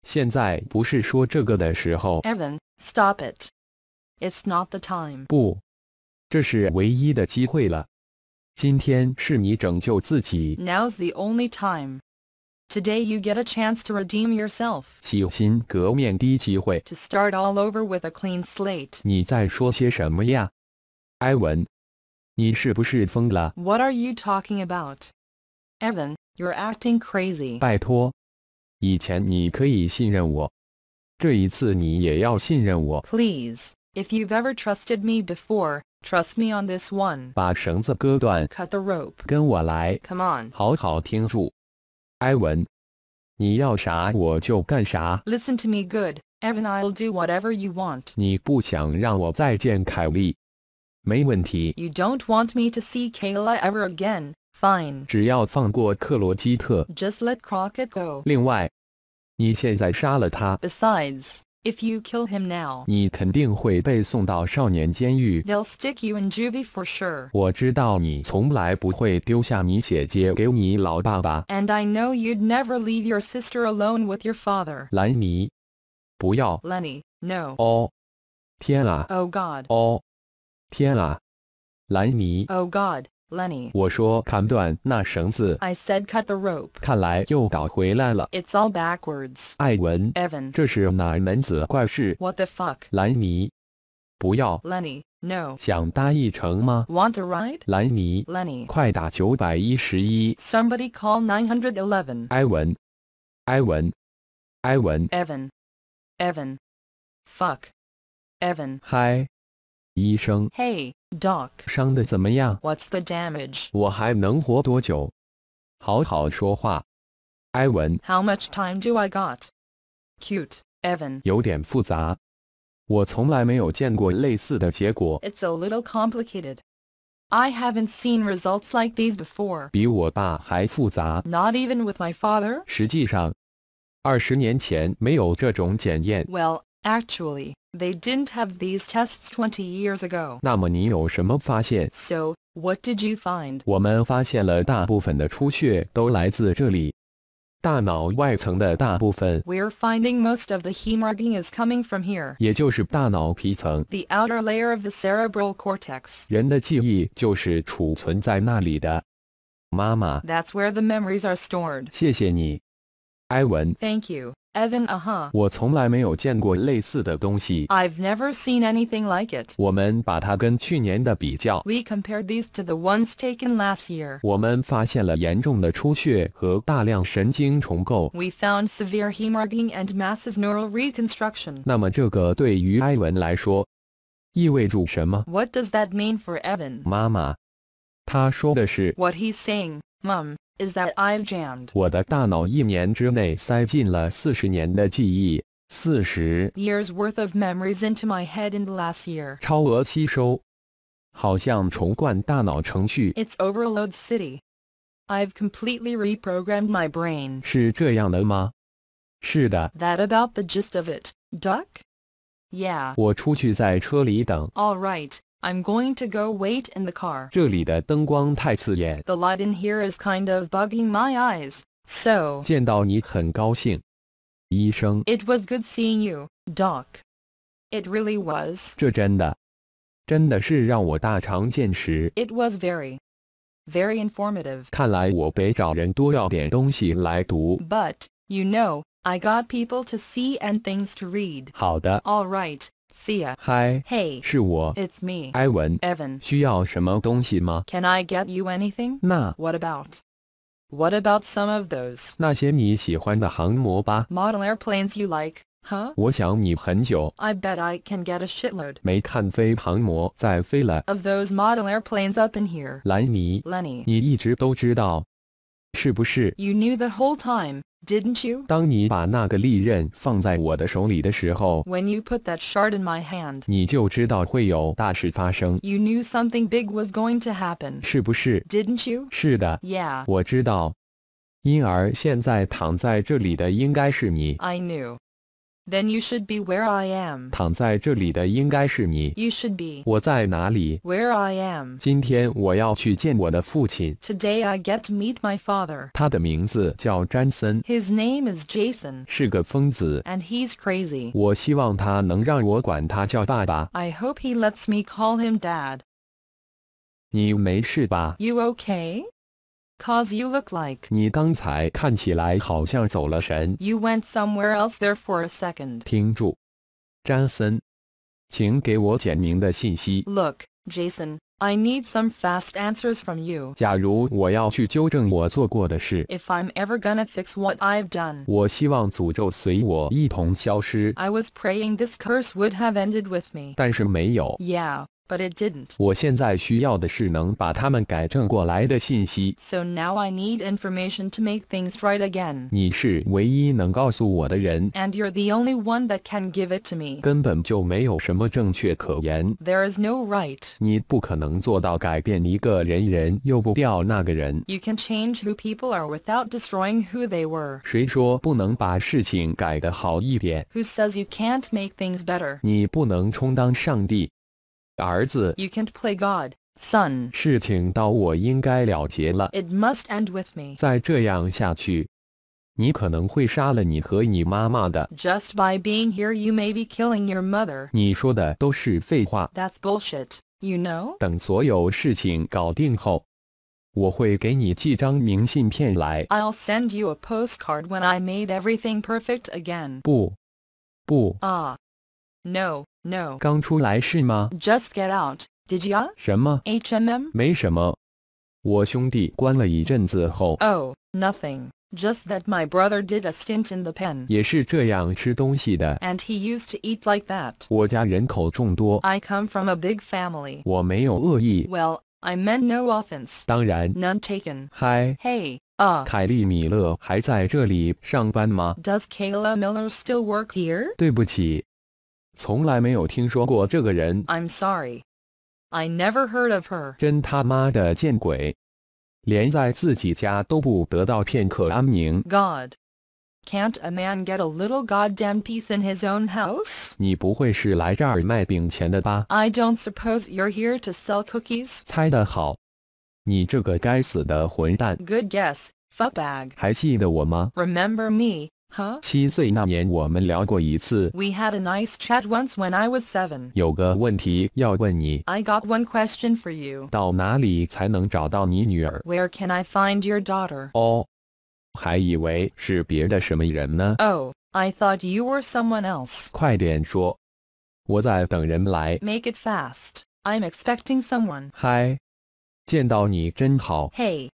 Speaker 1: 现在不是说这个的时候。
Speaker 2: Evan, stop it. It's not the time.
Speaker 1: 不，这是唯一的机会了。今天是你拯救自己。
Speaker 2: Now's the only time. Today you get a chance to redeem yourself.
Speaker 1: to
Speaker 2: start all over with a clean slate. What are you talking about? Evan, you're acting crazy. Please, if you've ever trusted me before, trust me on this one. Cut the rope.
Speaker 1: Come on. 好好听住。埃文，你要啥我就干啥。
Speaker 2: Listen to me good, Evan. I'll do whatever you want. You do don't want me to see Kayla ever again. Fine. Just let Crockett go.
Speaker 1: 另外，你现在杀了他。
Speaker 2: Besides. If you kill him now,
Speaker 1: they will stick you
Speaker 2: in juvie for sure.
Speaker 1: 我知道你从来不会丢下你姐姐给你老爸爸。
Speaker 2: And I know you'd never leave your sister alone with your father.
Speaker 1: 兰尼，不要。
Speaker 2: Lenny, no.
Speaker 1: 哦，天啊。Oh God. 哦，天啊。兰尼。
Speaker 2: Oh God. Lenny. I said cut the rope. It's all backwards. Evan, 艾文。Evan. what the fuck? Lenny, No. Want to ride? 兰尼。Lenny. Somebody call 911. Evan, Evan. Fuck. Evan.
Speaker 1: Hi. Hey, 医生
Speaker 2: ，Hey What's the damage? How much time do I got? Cute, It's a little complicated. I haven't seen results like these before. Not even with my father. Well, Actually, they didn't have these tests 20 years ago. So what did you find? We are finding most of the hemorrhaging is coming from here.
Speaker 1: the
Speaker 2: outer layer of the cerebral cortex.
Speaker 1: 人的记忆就是储存在那里的。妈妈。That's where the memories are stored. 谢谢你，埃文。
Speaker 2: Thank you. Evan, uh huh.
Speaker 1: 我从来没有见过类似的东西。
Speaker 2: I've never seen anything like it.
Speaker 1: 我们把它跟去年的比较。
Speaker 2: We compared these to the ones taken last year.
Speaker 1: 我们发现了严重的出血和大量神经重构。
Speaker 2: We found severe hemorrhaging and massive neural reconstruction.
Speaker 1: 那么这个对于埃文来说意味着什么
Speaker 2: ？What does that mean for Evan?
Speaker 1: 妈妈，他说的是
Speaker 2: What he's saying Mom, is that I'm jammed?
Speaker 1: 我的大脑一年之内塞进了四十年的记忆，四十
Speaker 2: years worth of memories into my head in the last year. It's overload city. I've completely reprogrammed my brain. That about the gist of it, Duck? Yeah.
Speaker 1: 我出去在车里等。
Speaker 2: All right. I'm going to go wait in the car.
Speaker 1: The
Speaker 2: light in here is kind of bugging my eyes, so. it was good seeing you, doc. It really was. It was very, very informative. But, you know, I got people to see and things to read.
Speaker 1: 好的。All
Speaker 2: right. Sia. Hi. Hey.
Speaker 1: It's me. 埃文。Evan. Can
Speaker 2: I get you anything? What about? What about some of those? Model airplanes you like. Huh? I bet I can get a shitload. Of those model airplanes up in here. 兰尼。Lenny. 你
Speaker 1: 一直都知道 you
Speaker 2: knew the whole time, didn't you? When you put that shard in my hand, you knew something big was going to happen.
Speaker 1: did not you? Yeah. you？是的，Yeah，我知道。因而现在躺在这里的应该是你。
Speaker 2: I knew. Then you should be where I am. You should be. Where I am. Today I get to meet my father. His name is Jason. And he's crazy. I hope he lets me call him dad. You okay? Cause you look like
Speaker 1: 你刚才看起来好像走了神。
Speaker 2: You went somewhere else there for a second.
Speaker 1: 听住，詹森，请给我简明的信息。
Speaker 2: Look, Jason, I need some fast answers from you.
Speaker 1: 假如我要去纠正我做过的事
Speaker 2: ，If I'm ever gonna fix what I've done，
Speaker 1: 我希望诅咒随我一同消失。
Speaker 2: I was praying this curse would have ended with me，
Speaker 1: 但是没有。
Speaker 2: Yeah, but it didn't. So now I need information to make things right again. And you you're the only one that can give it to me. There is no right. You can change who people are without destroying who they were. Who says you can't make things better?
Speaker 1: 你不能充当上帝。you can
Speaker 2: can't play God, It must end with Just by being here, you may be killing your That's bullshit, you know?
Speaker 1: 等所有事情搞定后，我会给你寄张明信片来.
Speaker 2: will send you a postcard when I made everything perfect again.
Speaker 1: 不，不。
Speaker 2: 啊、uh,。no, no. Just get out. Did ya? 什么？H&M?
Speaker 1: m
Speaker 2: Oh, nothing. Just that my brother did a stint in the pen.
Speaker 1: 也是这样吃东西的。
Speaker 2: And he used to eat like that.
Speaker 1: 我家人口众多。
Speaker 2: I come from a big family.
Speaker 1: 我没有恶意。
Speaker 2: Well, I meant no offense. 当然。None taken. 嗨。Hey. 啊，
Speaker 1: 凯利·米勒还在这里上班吗
Speaker 2: ？Does uh. Kayla Miller still work here？
Speaker 1: 对不起，从来没有听说过这个人。
Speaker 2: I'm sorry, I never heard of her。
Speaker 1: 真他妈的见鬼！连在自己家都不得到片刻安宁。
Speaker 2: God, can't a man get a little goddamn peace in his own house? I do don't suppose you're here to sell cookies. Good
Speaker 1: guess,？Remember
Speaker 2: me? Huh? We had a nice chat once when I was seven.
Speaker 1: I
Speaker 2: got one question for you. Where can I find your daughter? Oh, I thought you were someone else. Make it fast. I'm expecting someone.
Speaker 1: 嗨，见到你真好。
Speaker 2: Hey.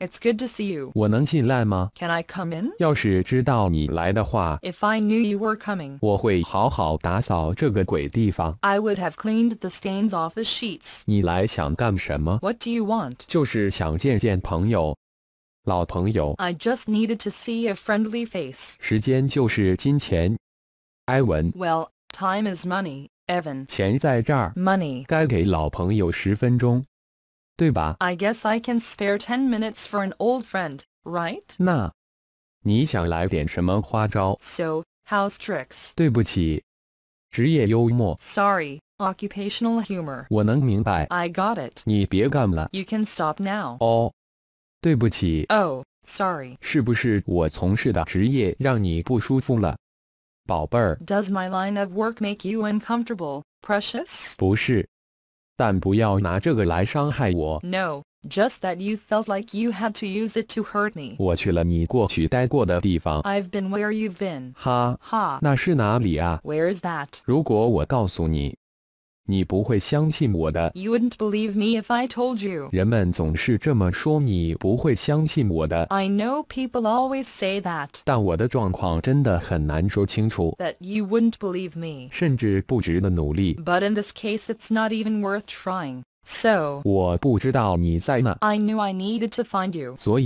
Speaker 2: It's good to see you.
Speaker 1: Can
Speaker 2: I come in?
Speaker 1: If
Speaker 2: I knew you were coming, I would have cleaned the stains off the sheets.
Speaker 1: What
Speaker 2: do you want? I just needed to see a friendly face。
Speaker 1: 时间就是金钱，埃文。
Speaker 2: Well, time is money, Evan. Money. Evan。
Speaker 1: 钱在这儿。Money。该给老朋友十分钟。
Speaker 2: I guess I can spare ten minutes for an old friend, right?
Speaker 1: 那你想来点什么花招？So,
Speaker 2: house tricks.
Speaker 1: 对不起，职业幽默。
Speaker 2: Sorry, occupational humor.
Speaker 1: 我能明白。
Speaker 2: I got it.
Speaker 1: 你别干了。You
Speaker 2: can stop now.
Speaker 1: 哦，对不起。Oh, sorry. 是不是我从事的职业让你不舒服了，宝贝儿
Speaker 2: ？Does my line of work make you uncomfortable, precious?
Speaker 1: 不是。但不要拿这个来伤害我。
Speaker 2: No, just that you felt like you had to use it to hurt me.
Speaker 1: 我去了你过去待过的地方。
Speaker 2: I've been where you've been. 哈哈，那
Speaker 1: 是哪里啊
Speaker 2: ？Where is that？
Speaker 1: 如果我告诉你。你不会相信我的。
Speaker 2: You wouldn't believe me if I told you. you。
Speaker 1: 人们总是这么说，你不会相信我的。
Speaker 2: I know people always say that. that。
Speaker 1: 但我的状况真的很难说清楚。
Speaker 2: That you wouldn't believe me。
Speaker 1: 甚至不值得努力。
Speaker 2: But in this case, it's not even worth trying。so
Speaker 1: I
Speaker 2: knew I needed to find you. So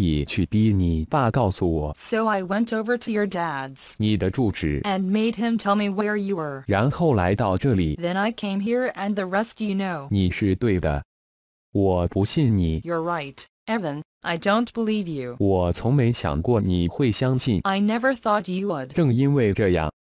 Speaker 2: I went over to your dad's. and made him tell me where you were.
Speaker 1: Then
Speaker 2: I came here and the rest you know.
Speaker 1: you
Speaker 2: are right, Evan. I don't believe you. I never thought you would.
Speaker 1: 正因为这样。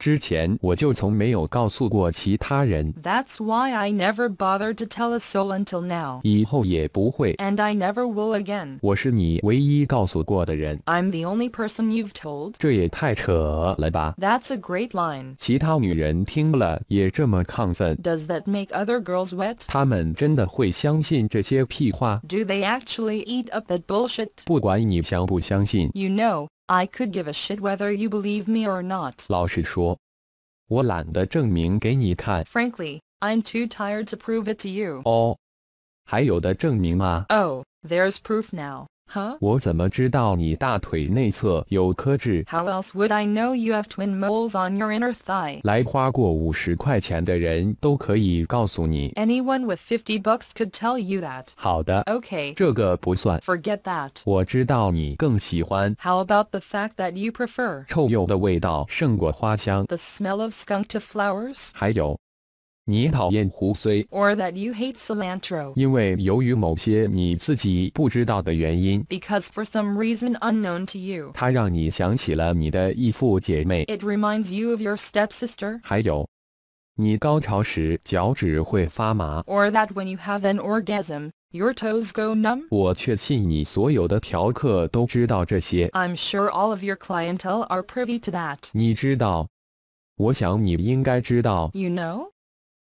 Speaker 1: 之前我就从没有告诉过其他人。
Speaker 2: That's why I never bothered to tell a soul until now.
Speaker 1: 以后也不会。
Speaker 2: And I never will again.
Speaker 1: 我是你唯一告诉过的人。
Speaker 2: I'm the only person you've told.
Speaker 1: 这也太扯了吧。
Speaker 2: That's a great line.
Speaker 1: 其他女人听了也这么亢奋。
Speaker 2: Does that make other girls wet?
Speaker 1: 她们真的会相信这些屁话
Speaker 2: ？Do they actually eat up that bullshit?
Speaker 1: 不管你相不相信。
Speaker 2: You know, I could give a shit whether you believe me or not.
Speaker 1: Frankly, i
Speaker 2: I'm too tired to prove it to you.
Speaker 1: Oh, there's
Speaker 2: proof now. Huh? How else would I know you have twin moles on your inner thigh? Anyone with fifty bucks could tell you that。好的。Okay。
Speaker 1: 这个不算。
Speaker 2: Forget How about the fact that you prefer the smell of skunk to flowers？
Speaker 1: 还有，你讨厌胡荽
Speaker 2: ，or that you hate cilantro, because for some reason unknown to you, it reminds you of your stepsister. stepsister，
Speaker 1: 还有，你高潮时脚趾会发麻
Speaker 2: ，or that when you have an orgasm, your toes go numb? i am sure all of your clientele are privy to that.
Speaker 1: 你知道，我想你应该知道。
Speaker 2: You know?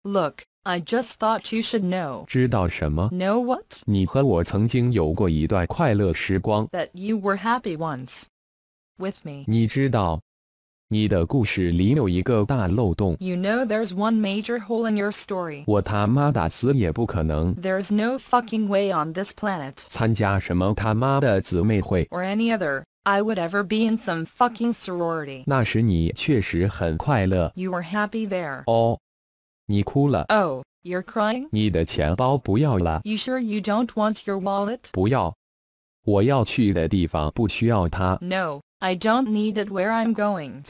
Speaker 2: Look, I just thought you should know.
Speaker 1: Know what? That
Speaker 2: you were happy once with me.
Speaker 1: You
Speaker 2: know there's one major hole in your story. There's no fucking way on this planet. Or any other. I would ever be in some fucking sorority.
Speaker 1: You
Speaker 2: were happy there.
Speaker 1: Oh. Oh, you
Speaker 2: you're crying.
Speaker 1: You
Speaker 2: sure you don't want your wallet?
Speaker 1: 不要。我要去的地方不需要它。
Speaker 2: No, I don't need it where I'm going.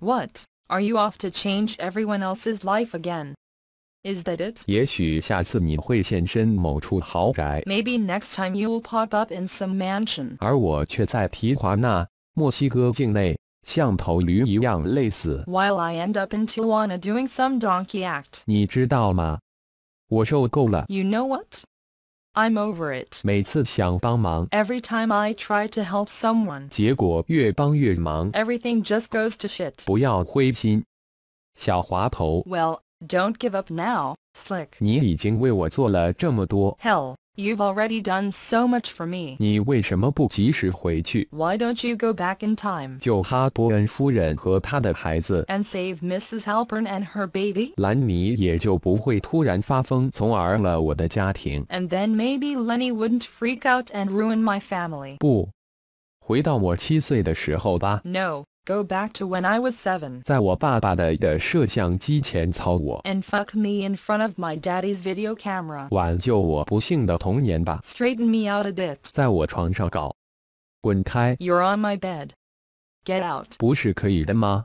Speaker 2: What? Are you off to change everyone else's life again? Is that it? Maybe next time you'll pop up in some mansion.
Speaker 1: 而我却在提华纳，墨西哥境内。while
Speaker 2: I end up in Tijuana doing some donkey act. You know what? I'm over it. Every time I try to help Everything just goes to shit。
Speaker 1: 不要灰心，小滑头。
Speaker 2: Well, don't give up now, Slick。
Speaker 1: 你已经为我做了这么多。
Speaker 2: Hell, You've already done so much for me.
Speaker 1: Why do
Speaker 2: don't you go back in time? And save Mrs. Halpern and her baby.
Speaker 1: 兰尼也就不会突然发疯，从而了我的家庭。
Speaker 2: And then maybe Lenny wouldn't freak out and ruin my family.
Speaker 1: 不，回到我七岁的时候吧。
Speaker 2: No. Go back to when I was seven. And fuck me in front of my daddy's video camera. Straighten me out a bit. you are on my bed. Get out.
Speaker 1: 不是可以的吗？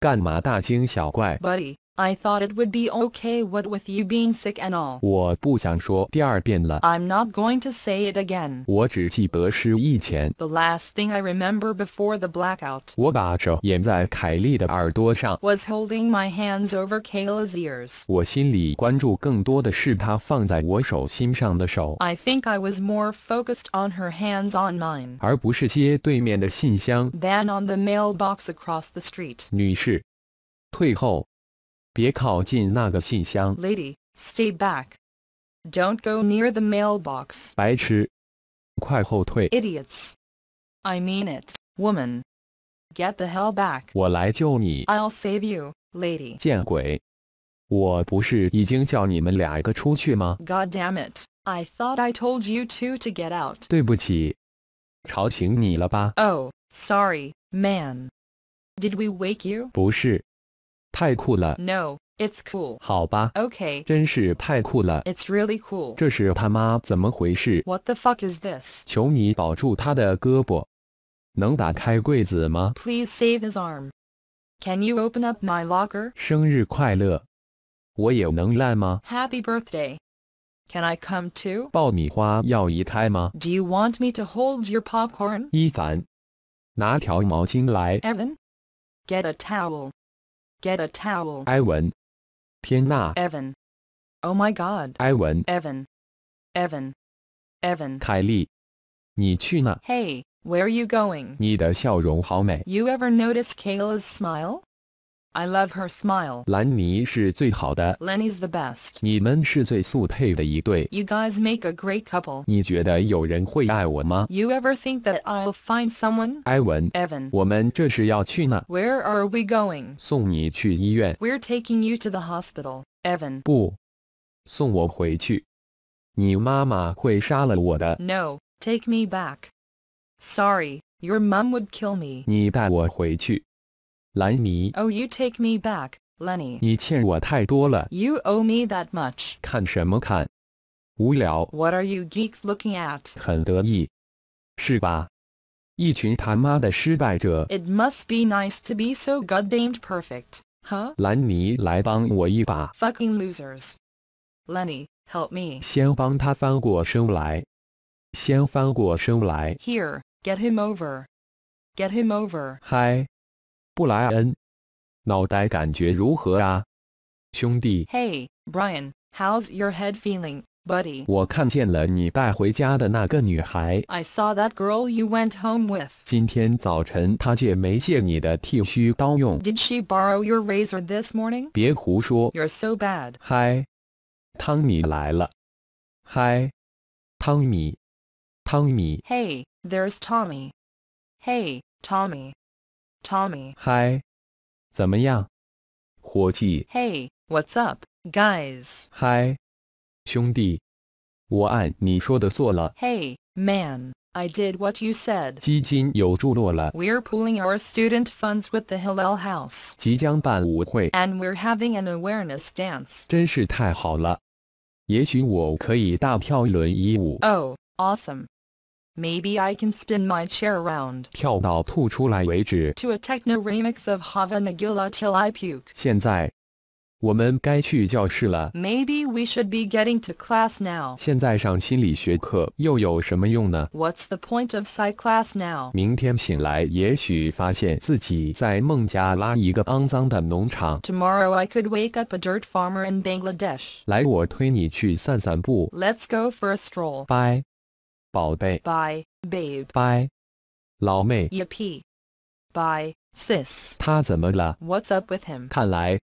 Speaker 1: 干嘛大惊小怪
Speaker 2: ？Buddy. I thought it would be okay what with you being sick and all.
Speaker 1: 我不想说第二遍了。
Speaker 2: I'm not going to say it again.
Speaker 1: 我只记得失忆前。
Speaker 2: The last thing I remember before the blackout.
Speaker 1: 我把手掩在凯莉的耳朵上。
Speaker 2: Was holding my hands over Kayla's ears.
Speaker 1: 我心里关注更多的是她放在我手心上的手。I
Speaker 2: think I was more focused on her hands on mine.
Speaker 1: 而不是接对面的信箱。
Speaker 2: Than on the mailbox across the street.
Speaker 1: 女士，退后。别靠近那个信箱。
Speaker 2: Lady, stay back. Don't go near the mailbox.
Speaker 1: 白痴，快后退。
Speaker 2: Idiots. I mean it, woman. Get the hell back.
Speaker 1: 我来救你。
Speaker 2: I'll save you, lady. God damn it! I thought I told you two to get out.
Speaker 1: 对不起，吵醒你了吧
Speaker 2: ？Oh, sorry, man. Did we wake you?
Speaker 1: 不是。太酷了
Speaker 2: ！No, it's cool. 好吧，OK，
Speaker 1: 真是太酷了！It's really cool.？What
Speaker 2: the fuck is this?？Please save his arm. Can you open up my
Speaker 1: locker?？Happy
Speaker 2: birthday. Can I come
Speaker 1: too?？Do
Speaker 2: you want me to hold your popcorn?
Speaker 1: 伊凡，拿条毛巾来。
Speaker 2: Evan, get a towel. Get a towel. Evan. Oh my God. 埃文。Evan. Evan. Evan. Evan. Hey, where are you going?
Speaker 1: 你的笑容好美。
Speaker 2: You ever notice Kayla's smile? I love her smile.
Speaker 1: 兰妮是最好的。
Speaker 2: Lenny's the best. You guys make a great couple. You ever think that I'll find someone? Where are we going? we are taking you to the hospital. No. take me back. Sorry, your mom would kill me.
Speaker 1: 你带我回去。兰尼。
Speaker 2: Oh, you take me back, Lenny.
Speaker 1: 你欠我太多了。
Speaker 2: You owe me that much.
Speaker 1: 看什么看？无聊。
Speaker 2: What are you geeks looking at?
Speaker 1: 很得意，是吧？一群他妈的失败者。
Speaker 2: It must be nice to be so goddamned perfect, huh?
Speaker 1: 兰尼，来帮我一把。
Speaker 2: Fucking losers. Lenny, help me.
Speaker 1: 先帮他翻过身来。先翻过身来。
Speaker 2: Here, get him over. Get him over.
Speaker 1: Hi. 布莱恩，脑袋感觉如何啊，兄弟
Speaker 2: ？Hey Brian, how's your head feeling, buddy?
Speaker 1: 我看见了你带回家的那个女孩。
Speaker 2: I saw that girl you went home with.
Speaker 1: 今天早晨她借没借你的剃须刀用
Speaker 2: ？Did she borrow your razor this morning?
Speaker 1: 别胡说。You're
Speaker 2: so bad.
Speaker 1: 嗨，汤米来了。嗨，汤米，汤米。
Speaker 2: Hey, there's Tommy. Hey, Tommy. Tommy. Hi. Hey, what's up, guys?
Speaker 1: Hi. 兄弟。我按你说的做了。
Speaker 2: Hey, man. I did what you said.
Speaker 1: 基金有注落了。
Speaker 2: We're pooling our student funds with the Hillel House.
Speaker 1: 即将办舞会。
Speaker 2: And we're having an awareness dance.
Speaker 1: 真是太好了。也许我可以大跳轮一舞。
Speaker 2: Oh, awesome. Maybe I can spin my chair around.
Speaker 1: 跳到吐出来为止。
Speaker 2: To a techno remix of Havana, Nagila till I puke. Maybe we should be getting to class now.
Speaker 1: 现在上心理学课又有什么用呢
Speaker 2: ？What's the point of psych class now?
Speaker 1: 明天醒来，也许发现自己在孟加拉一个肮脏的农场。
Speaker 2: Tomorrow I could wake up a dirt farmer in Bangladesh.
Speaker 1: 来，我推你去散散步。
Speaker 2: us go for a stroll.
Speaker 1: Bye babe, 宝贝
Speaker 2: ，by babe，by 老妹，yep，by sis。
Speaker 1: 他怎么了
Speaker 2: ？What's up with him？
Speaker 1: 看来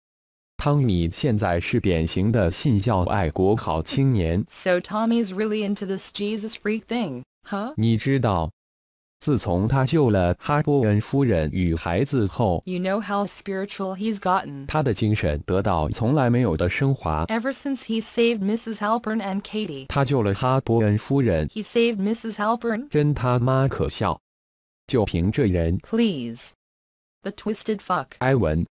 Speaker 1: 汤米现在是典型的信教爱国好青年。
Speaker 2: So Tommy's really into this Jesus freak thing, huh？
Speaker 1: 你知道 you know
Speaker 2: how spiritual he's gotten. Ever since he saved Mrs. Halpern and Katie. Katie，
Speaker 1: 他救了哈波恩夫人。
Speaker 2: He saved Mrs. Halpern。
Speaker 1: 真他妈可笑！就凭这人
Speaker 2: ！Please, the twisted fuck。
Speaker 1: 埃文，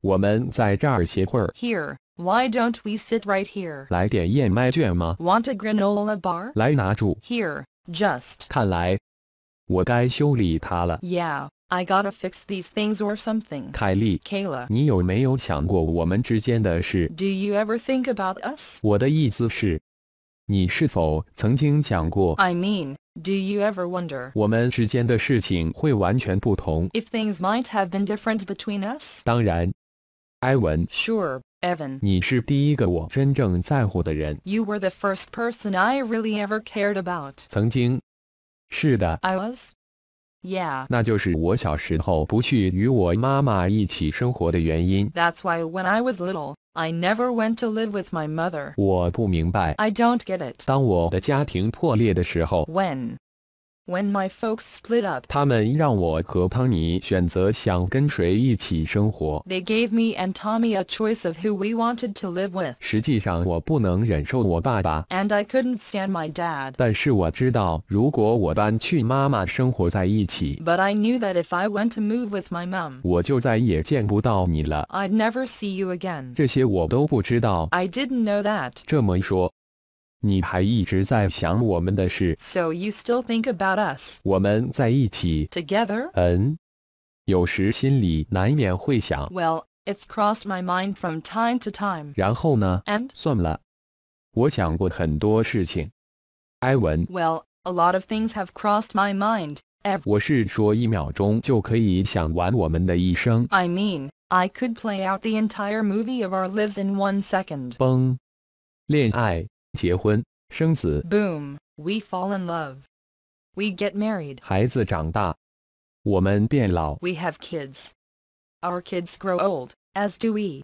Speaker 1: 我们在这儿歇会儿。
Speaker 2: Here, why don't we sit right？Want a granola bar？
Speaker 1: 来拿住。
Speaker 2: Here, just。看来。yeah, I gotta fix these things or something. 凯莉，Kayla，
Speaker 1: 你有没有想过我们之间的事
Speaker 2: ？Do you ever think about us? I mean. Do you ever wonder
Speaker 1: if
Speaker 2: things might have been different between us? Sure, Evan. You were the first person I really ever cared about. about。
Speaker 1: 曾经，是的，I
Speaker 2: was. Yeah. 那
Speaker 1: 就是我小时候不去与我妈妈一起生活的原因。
Speaker 2: That's why when I was little, I never went to live with my mother.
Speaker 1: 我不明白。
Speaker 2: I don't get it.
Speaker 1: 当我的家庭破裂的时候。
Speaker 2: When when my folks split up, they gave me and Tommy a choice of who we wanted to live with. And I couldn't stand my dad. But I knew that if I went to move with my mom, i would never see you again.
Speaker 1: I did didn't know that. 这么一说。so you
Speaker 2: still think about us? together. Well, it's crossed my mind from time to time. And? time。
Speaker 1: 然后呢？And？算了，我想过很多事情。埃文。
Speaker 2: Well, a lot of things have crossed my mind. I mean, I could play out the entire movie of our lives in one second.
Speaker 1: 崩，恋爱。Boom,
Speaker 2: we fall in love, we get married.
Speaker 1: We
Speaker 2: have kids, our kids grow old, as do we.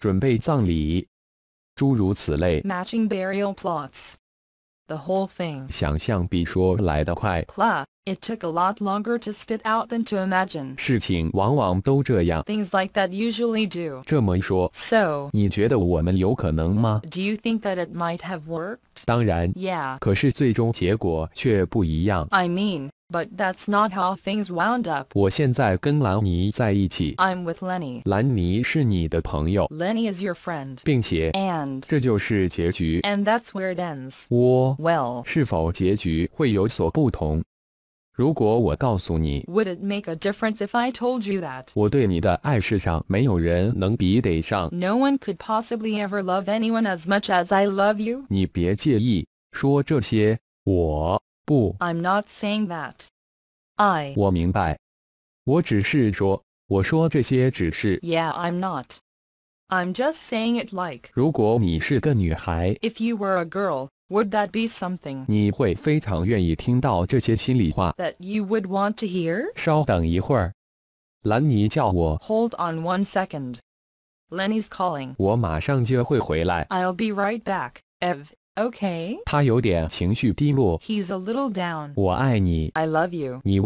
Speaker 2: matching burial plots, the whole thing.
Speaker 1: 想象比说来得快。
Speaker 2: Plus. It took a lot longer to spit out than to imagine. Things like that usually do.
Speaker 1: 这么一说
Speaker 2: ，So do you think that it might have worked? 当然，Yeah. I mean, but that's not how things wound up. i am with Lenny. Lenny is your friend. 并且 And that's where it ends.
Speaker 1: 我 Well, 是否结局会有所不同？would
Speaker 2: it make a difference if I told you that? No one could possibly ever love anyone as much as I love you. i am not saying that. I。
Speaker 1: 我明白，我只是说，我说这些只是。
Speaker 2: Yeah, I'm not. I'm just saying it like.
Speaker 1: If
Speaker 2: you were a girl。would that be something?
Speaker 1: That
Speaker 2: you would want to hear?
Speaker 1: 稍等一会儿，兰尼叫我。
Speaker 2: Hold on one second. Lenny's calling.
Speaker 1: 我马上就会回来。
Speaker 2: I'll be right back, Ev. Okay.
Speaker 1: He's
Speaker 2: a little down.
Speaker 1: I love you. You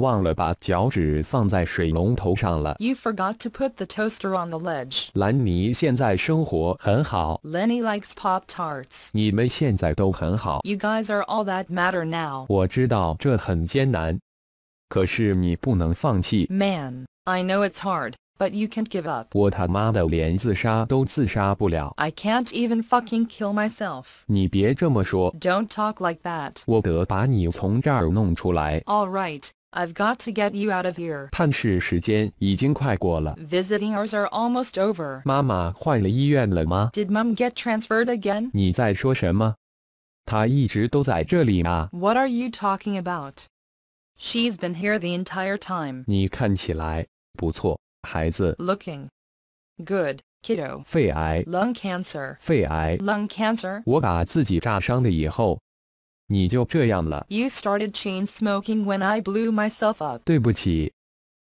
Speaker 2: forgot to put the toaster on the ledge. Lenny likes Pop Tarts. You guys are all that matter now. I know it's hard. But you can't give up. I can can't even fucking kill myself.
Speaker 1: do not
Speaker 2: talk like that. All right. I've got to get you out of here. Visiting hours are almost over. Did mom get transferred again? What are you talking about? She's been here the entire time.
Speaker 1: 你看起来不错。孩子
Speaker 2: looking good kiddo 肺癌 lung cancer 肺癌 lung cancer You started chain smoking when I blew myself up.
Speaker 1: 对不起，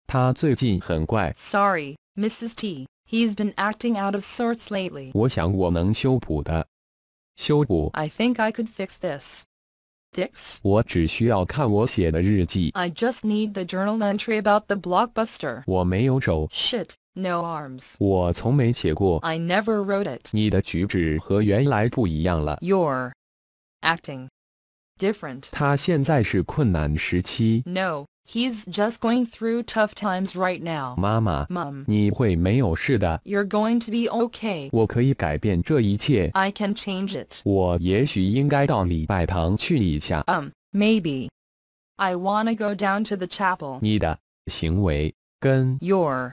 Speaker 1: 他最近很怪。
Speaker 2: Sorry, Mrs. T. He's been acting out of sorts lately.
Speaker 1: 我想我能修补的。修补。
Speaker 2: I think I could fix this. I just need the journal entry about the blockbuster. Shit, No arms. I never wrote it.
Speaker 1: 你的举止和原来不一样了
Speaker 2: you Your acting different. No, He's just going through tough times right now.
Speaker 1: Mama, you are
Speaker 2: going to be okay. I can change it. Um, maybe. I wanna go down to the chapel.
Speaker 1: 你的行为跟
Speaker 2: your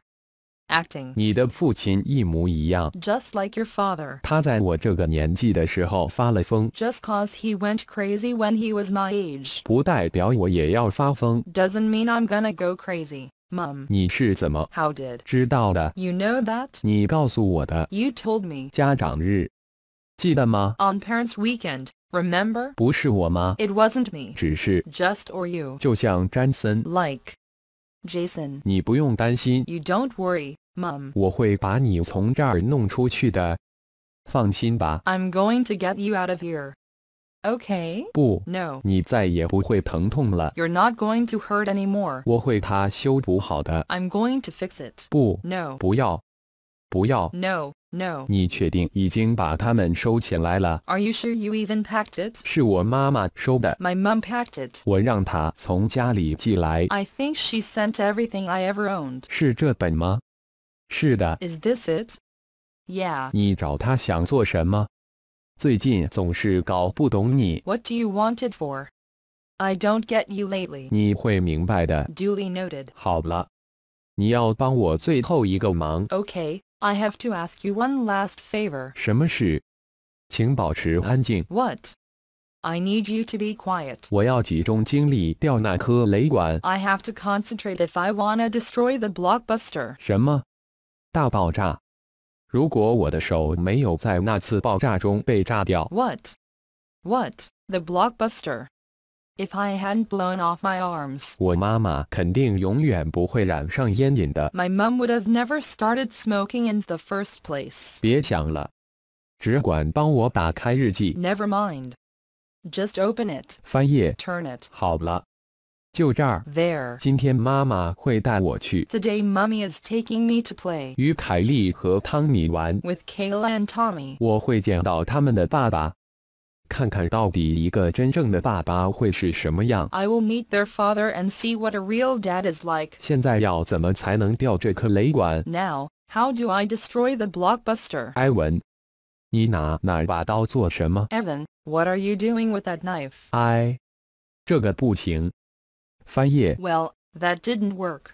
Speaker 2: acting.
Speaker 1: 你的父亲一模一样。
Speaker 2: Just like your father.
Speaker 1: 他在我这个年纪的时候发了疯。
Speaker 2: Just cause he went crazy when he was my age.
Speaker 1: 不代表我也要发疯。
Speaker 2: Doesn't mean I'm gonna go crazy. Mom.
Speaker 1: 你是怎么 How did you know that 你告诉我的。You told me？On
Speaker 2: Parents Weekend, remember
Speaker 1: 不是我吗 It
Speaker 2: wasn't me, 只是 just or you,
Speaker 1: 就像詹森
Speaker 2: like Jason.
Speaker 1: 你不用担心
Speaker 2: You don't worry. Mom.
Speaker 1: 我会把你从这儿弄出去的。放心吧。
Speaker 2: I'm going to get you out of here. Okay. No.
Speaker 1: 你再也不会疼痛了
Speaker 2: you 你再也不会疼痛了。You're not going to hurt anymore.
Speaker 1: 我会它修补好的。
Speaker 2: I'm going to fix it. 不，No. 不
Speaker 1: 要，不要。
Speaker 2: No. No. Are you sure you even packed it?
Speaker 1: 是我妈妈收的。My
Speaker 2: mom packed it.
Speaker 1: 我让她从家里寄来。I
Speaker 2: think she sent everything I ever owned.
Speaker 1: 是这本吗？是的。
Speaker 2: Is this it? Yeah.
Speaker 1: 你找他想做什么？最近总是搞不懂你。
Speaker 2: What do you want it for? I don't get you lately.
Speaker 1: 你会明白的。
Speaker 2: Duly noted.
Speaker 1: 好了，你要帮我最后一个忙。
Speaker 2: Okay, I have to ask you one last favor.
Speaker 1: 什么事？请保持安静。
Speaker 2: What? I need you to be quiet. I have to concentrate if I wanna destroy the blockbuster.
Speaker 1: 什么？大爆炸。如果我的手没有在那次爆炸中被炸掉
Speaker 2: ，What? What? The blockbuster. If I hadn't blown off my arms,
Speaker 1: arms，我妈妈肯定永远不会染上烟瘾的。
Speaker 2: My mom would have never started smoking in the first place。
Speaker 1: 别想了，只管帮我打开日记。
Speaker 2: Never mind. Just open it. 翻页。Turn it.
Speaker 1: 好了，就这儿。There。今天妈妈会带我去。
Speaker 2: Today mommy is taking me to play play。
Speaker 1: 与凯莉和汤米玩。
Speaker 2: With Kayla and Tommy. Tommy。
Speaker 1: 我会见到他们的爸爸，看看到底一个真正的爸爸会是什么样。
Speaker 2: I will meet their father and see what a real dad is like. Now, how do I destroy the blockbuster? Evan, what are you doing with that knife?
Speaker 1: I, knife？I，这个不行。
Speaker 2: well, that didn't work.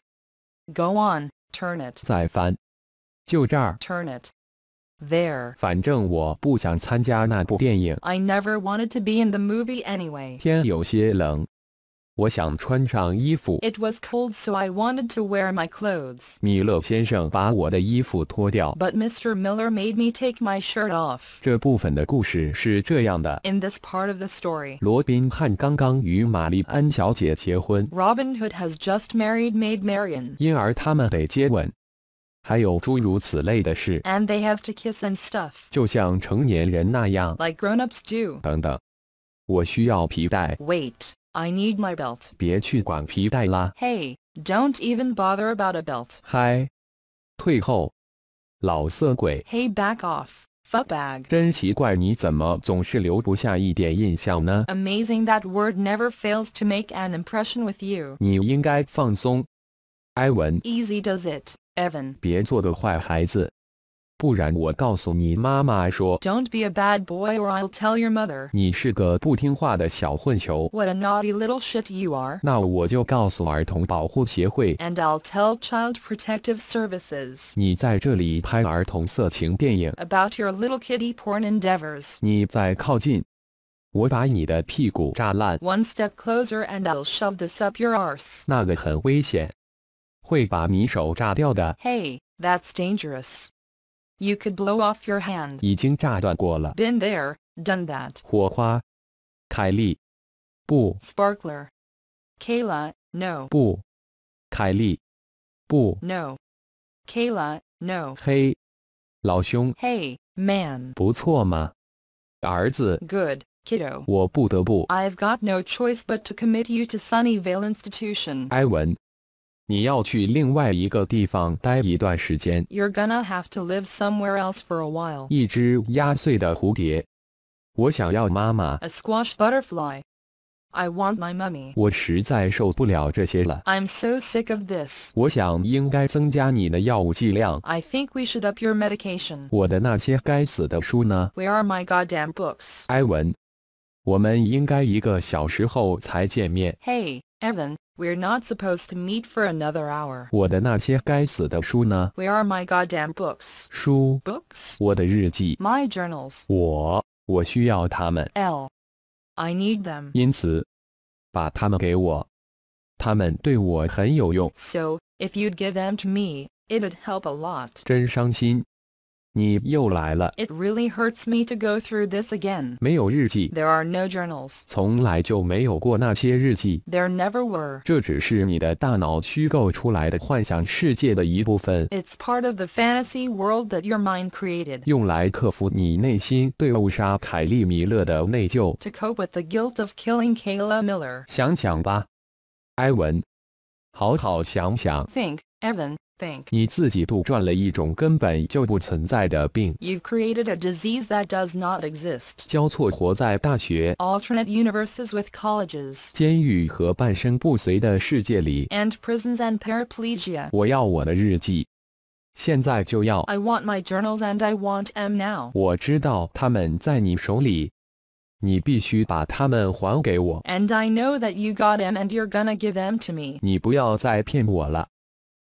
Speaker 2: Go on, turn it. Turn it. There.
Speaker 1: 反正我不想参加那部电影。
Speaker 2: I never wanted to be in the movie anyway.
Speaker 1: 天有些冷。我想穿上衣服。
Speaker 2: It was cold, so I wanted to wear my clothes.
Speaker 1: 米勒先生把我的衣服脱掉。
Speaker 2: But Mr. Miller made me take my shirt off.
Speaker 1: 这部分的故事是这样的。
Speaker 2: In this part of the story,
Speaker 1: 罗宾汉刚刚与玛丽安小姐结婚。
Speaker 2: Robin Hood has just married Maid Marian.
Speaker 1: 因而他们得接吻。还有诸如此类的事
Speaker 2: ，and they have to kiss and stuff.
Speaker 1: Like
Speaker 2: grown grown-ups do，
Speaker 1: 等等。我需要皮带
Speaker 2: ，wait。I need my belt.
Speaker 1: 别去管皮带啦。
Speaker 2: Hey, don't even bother about a belt.
Speaker 1: 嗨，退后，老色鬼。
Speaker 2: Hey, back off. Fuck bag.
Speaker 1: 真奇怪，你怎么总是留不下一点印象呢
Speaker 2: ？Amazing that word never fails to make an impression with you.
Speaker 1: 你应该放松，埃文。
Speaker 2: Easy does it, Evan.
Speaker 1: 别做个坏孩子。do not
Speaker 2: be a bad boy or I'll tell your mother. What a naughty little shit you are. And i I'll tell Child Protective Services. About your little kitty porn One step closer and I'll shove this up your Hey, that's dangerous. You could blow off your hand.
Speaker 1: Been
Speaker 2: there, done that. Sparkler. Kayla, no.
Speaker 1: 不，凯莉，不。
Speaker 2: No, Kayla, no. Hey, man.
Speaker 1: 不错嘛，儿子。
Speaker 2: Good, kiddo. i have got no choice but to commit you to Sunnyvale Institution.
Speaker 1: 埃文。你要去另外一个地方待一段时间。
Speaker 2: You're gonna have to live somewhere else for a while. 一
Speaker 1: 只压碎的蝴蝶。我想要妈妈。A
Speaker 2: squashed butterfly. I want my mummy.
Speaker 1: 我实在受不了这些了。
Speaker 2: I'm so sick of this.
Speaker 1: 我想应该增加你的药物剂量。
Speaker 2: I think we should up your medication. Where are my goddamn books?
Speaker 1: 埃文，我们应该一个小时后才见面。
Speaker 2: Hey. Evan, we're not supposed to meet for another hour. Where are my goddamn books? 书 books
Speaker 1: 我的日记
Speaker 2: my journals
Speaker 1: 我我需要它们。
Speaker 2: L I need them.
Speaker 1: 因此，把它们给我，它们对我很有用。
Speaker 2: So if you'd give them to me, it'd help a lot.
Speaker 1: 真伤心，你又来了。
Speaker 2: It really hurts me to go through this again.
Speaker 1: 没有日记。
Speaker 2: There are no journals.
Speaker 1: 从来就没有过那些日记。
Speaker 2: There never were.
Speaker 1: 这只是你的大脑虚构出来的幻想世界的一部分。
Speaker 2: It's part of the fantasy world that your mind created.
Speaker 1: 用来克服你内心对误杀凯利·米勒的内疚。
Speaker 2: To cope with the guilt of killing Kayla Miller.
Speaker 1: 想想吧，埃文。好好想想。
Speaker 2: Think, Evan think. you have created a disease that does not exist. alternate universes with colleges. and prisons and paraplegia. I want my journals and I want them now. And I know that you got them and you're gonna give them to me.
Speaker 1: 你不要再骗我了。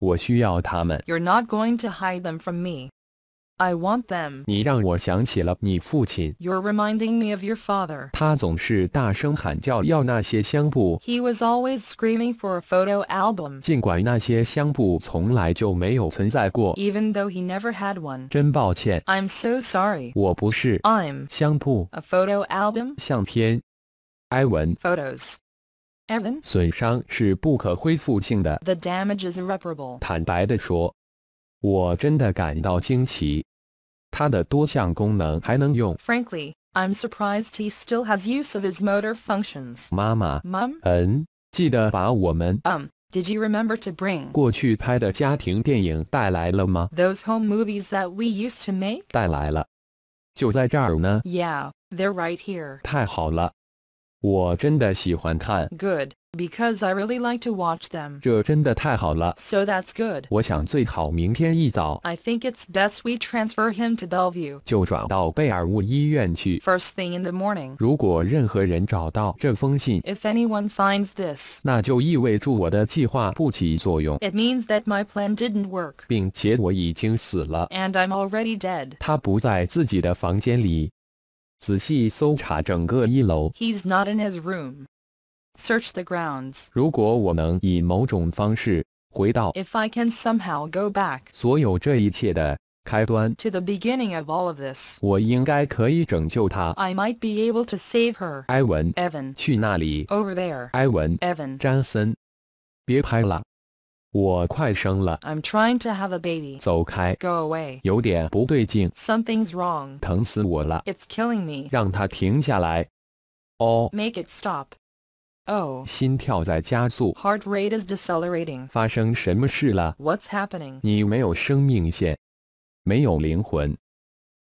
Speaker 1: you
Speaker 2: are not going to hide them from me. I want them. you are reminding me of your father. He was always screaming for a photo album. Even though he never had one.
Speaker 1: i
Speaker 2: am so sorry.
Speaker 1: i am a
Speaker 2: photo album. Photos. Evan
Speaker 1: 损伤是不可恢复性的。
Speaker 2: The damage is irreparable。
Speaker 1: 坦白地说，我真的感到惊奇，它的多项功能还能用。
Speaker 2: Frankly, I'm surprised he still has use of his motor functions。妈妈，Mum，
Speaker 1: 嗯，记得把我们 um
Speaker 2: Did you remember to bring
Speaker 1: 过去拍的家庭电影带来了吗
Speaker 2: ？Those home movies that we used to make
Speaker 1: 带来了，就在这儿呢。
Speaker 2: Yeah, they're right here.
Speaker 1: 太好了。Good,
Speaker 2: because I really like to watch them.
Speaker 1: So that's good. I
Speaker 2: think it's best we transfer him to Bellevue. First thing in the morning. If anyone finds this, this，
Speaker 1: 那就意味着我的计划不起作用。
Speaker 2: It means that my plan didn't work.
Speaker 1: And
Speaker 2: i I'm already dead.
Speaker 1: 他不在自己的房间里。He's
Speaker 2: not in his room. Search the grounds. If I can somehow go back, to the beginning of all of this,
Speaker 1: I
Speaker 2: might be able to save her.
Speaker 1: Evan, over there. Evan, 埃文，Evan，詹森，别拍了。我快生了。
Speaker 2: I'm trying to have a baby. 走开。Go away.
Speaker 1: 有点不对劲。
Speaker 2: Something's wrong.
Speaker 1: 疼死我了。
Speaker 2: It's killing me. Make it stop. Oh.
Speaker 1: 心跳在加速。Heart
Speaker 2: rate is decelerating.
Speaker 1: What's happening? 你没有生命线，没有灵魂。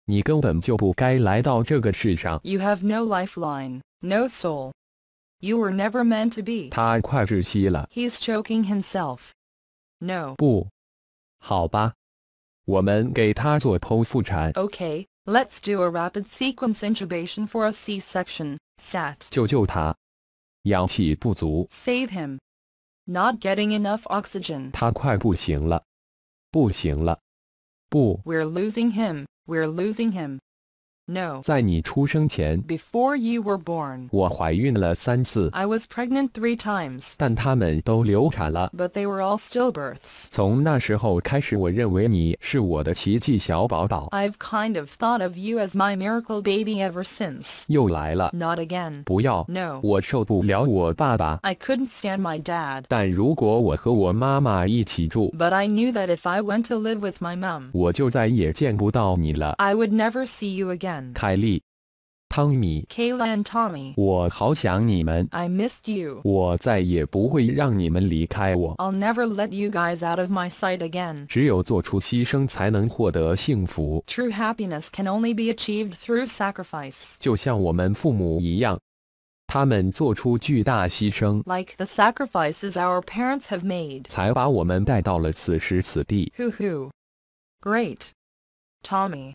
Speaker 1: 你根本就不该来到这个世上。
Speaker 2: You have no lifeline, no soul. You were never meant to be.
Speaker 1: 他快窒息了。
Speaker 2: He's choking himself. No.
Speaker 1: 不。好吧。我们给他做剖腹产。
Speaker 2: Okay, let's do a rapid sequence intubation for a C-section, stat.
Speaker 1: 救救他。氧气不足。
Speaker 2: Save him. Not getting enough oxygen.
Speaker 1: 他快不行了。不行了。不。
Speaker 2: We're losing him. We're losing him. No. Before you were born,
Speaker 1: I
Speaker 2: was pregnant three times.
Speaker 1: But they
Speaker 2: were all stillbirths. i have kind of thought of you as my miracle baby ever since.
Speaker 1: Not again. since 又来了
Speaker 2: not I again。不要。No。
Speaker 1: 我受不了我爸爸。
Speaker 2: I couldn't stand my dad. But I knew that if I went to live with my I would never see you again。
Speaker 1: Ken, Kayla
Speaker 2: and Tommy. I missed you. i will never let you guys out of my sight again.
Speaker 1: 只有做出牺牲，才能获得幸福。
Speaker 2: True happiness can only be achieved through sacrifice.
Speaker 1: 就像我们父母一样。他们做出巨大牺牲
Speaker 2: ，like the sacrifices our parents have Hoo hoo, great, Tommy.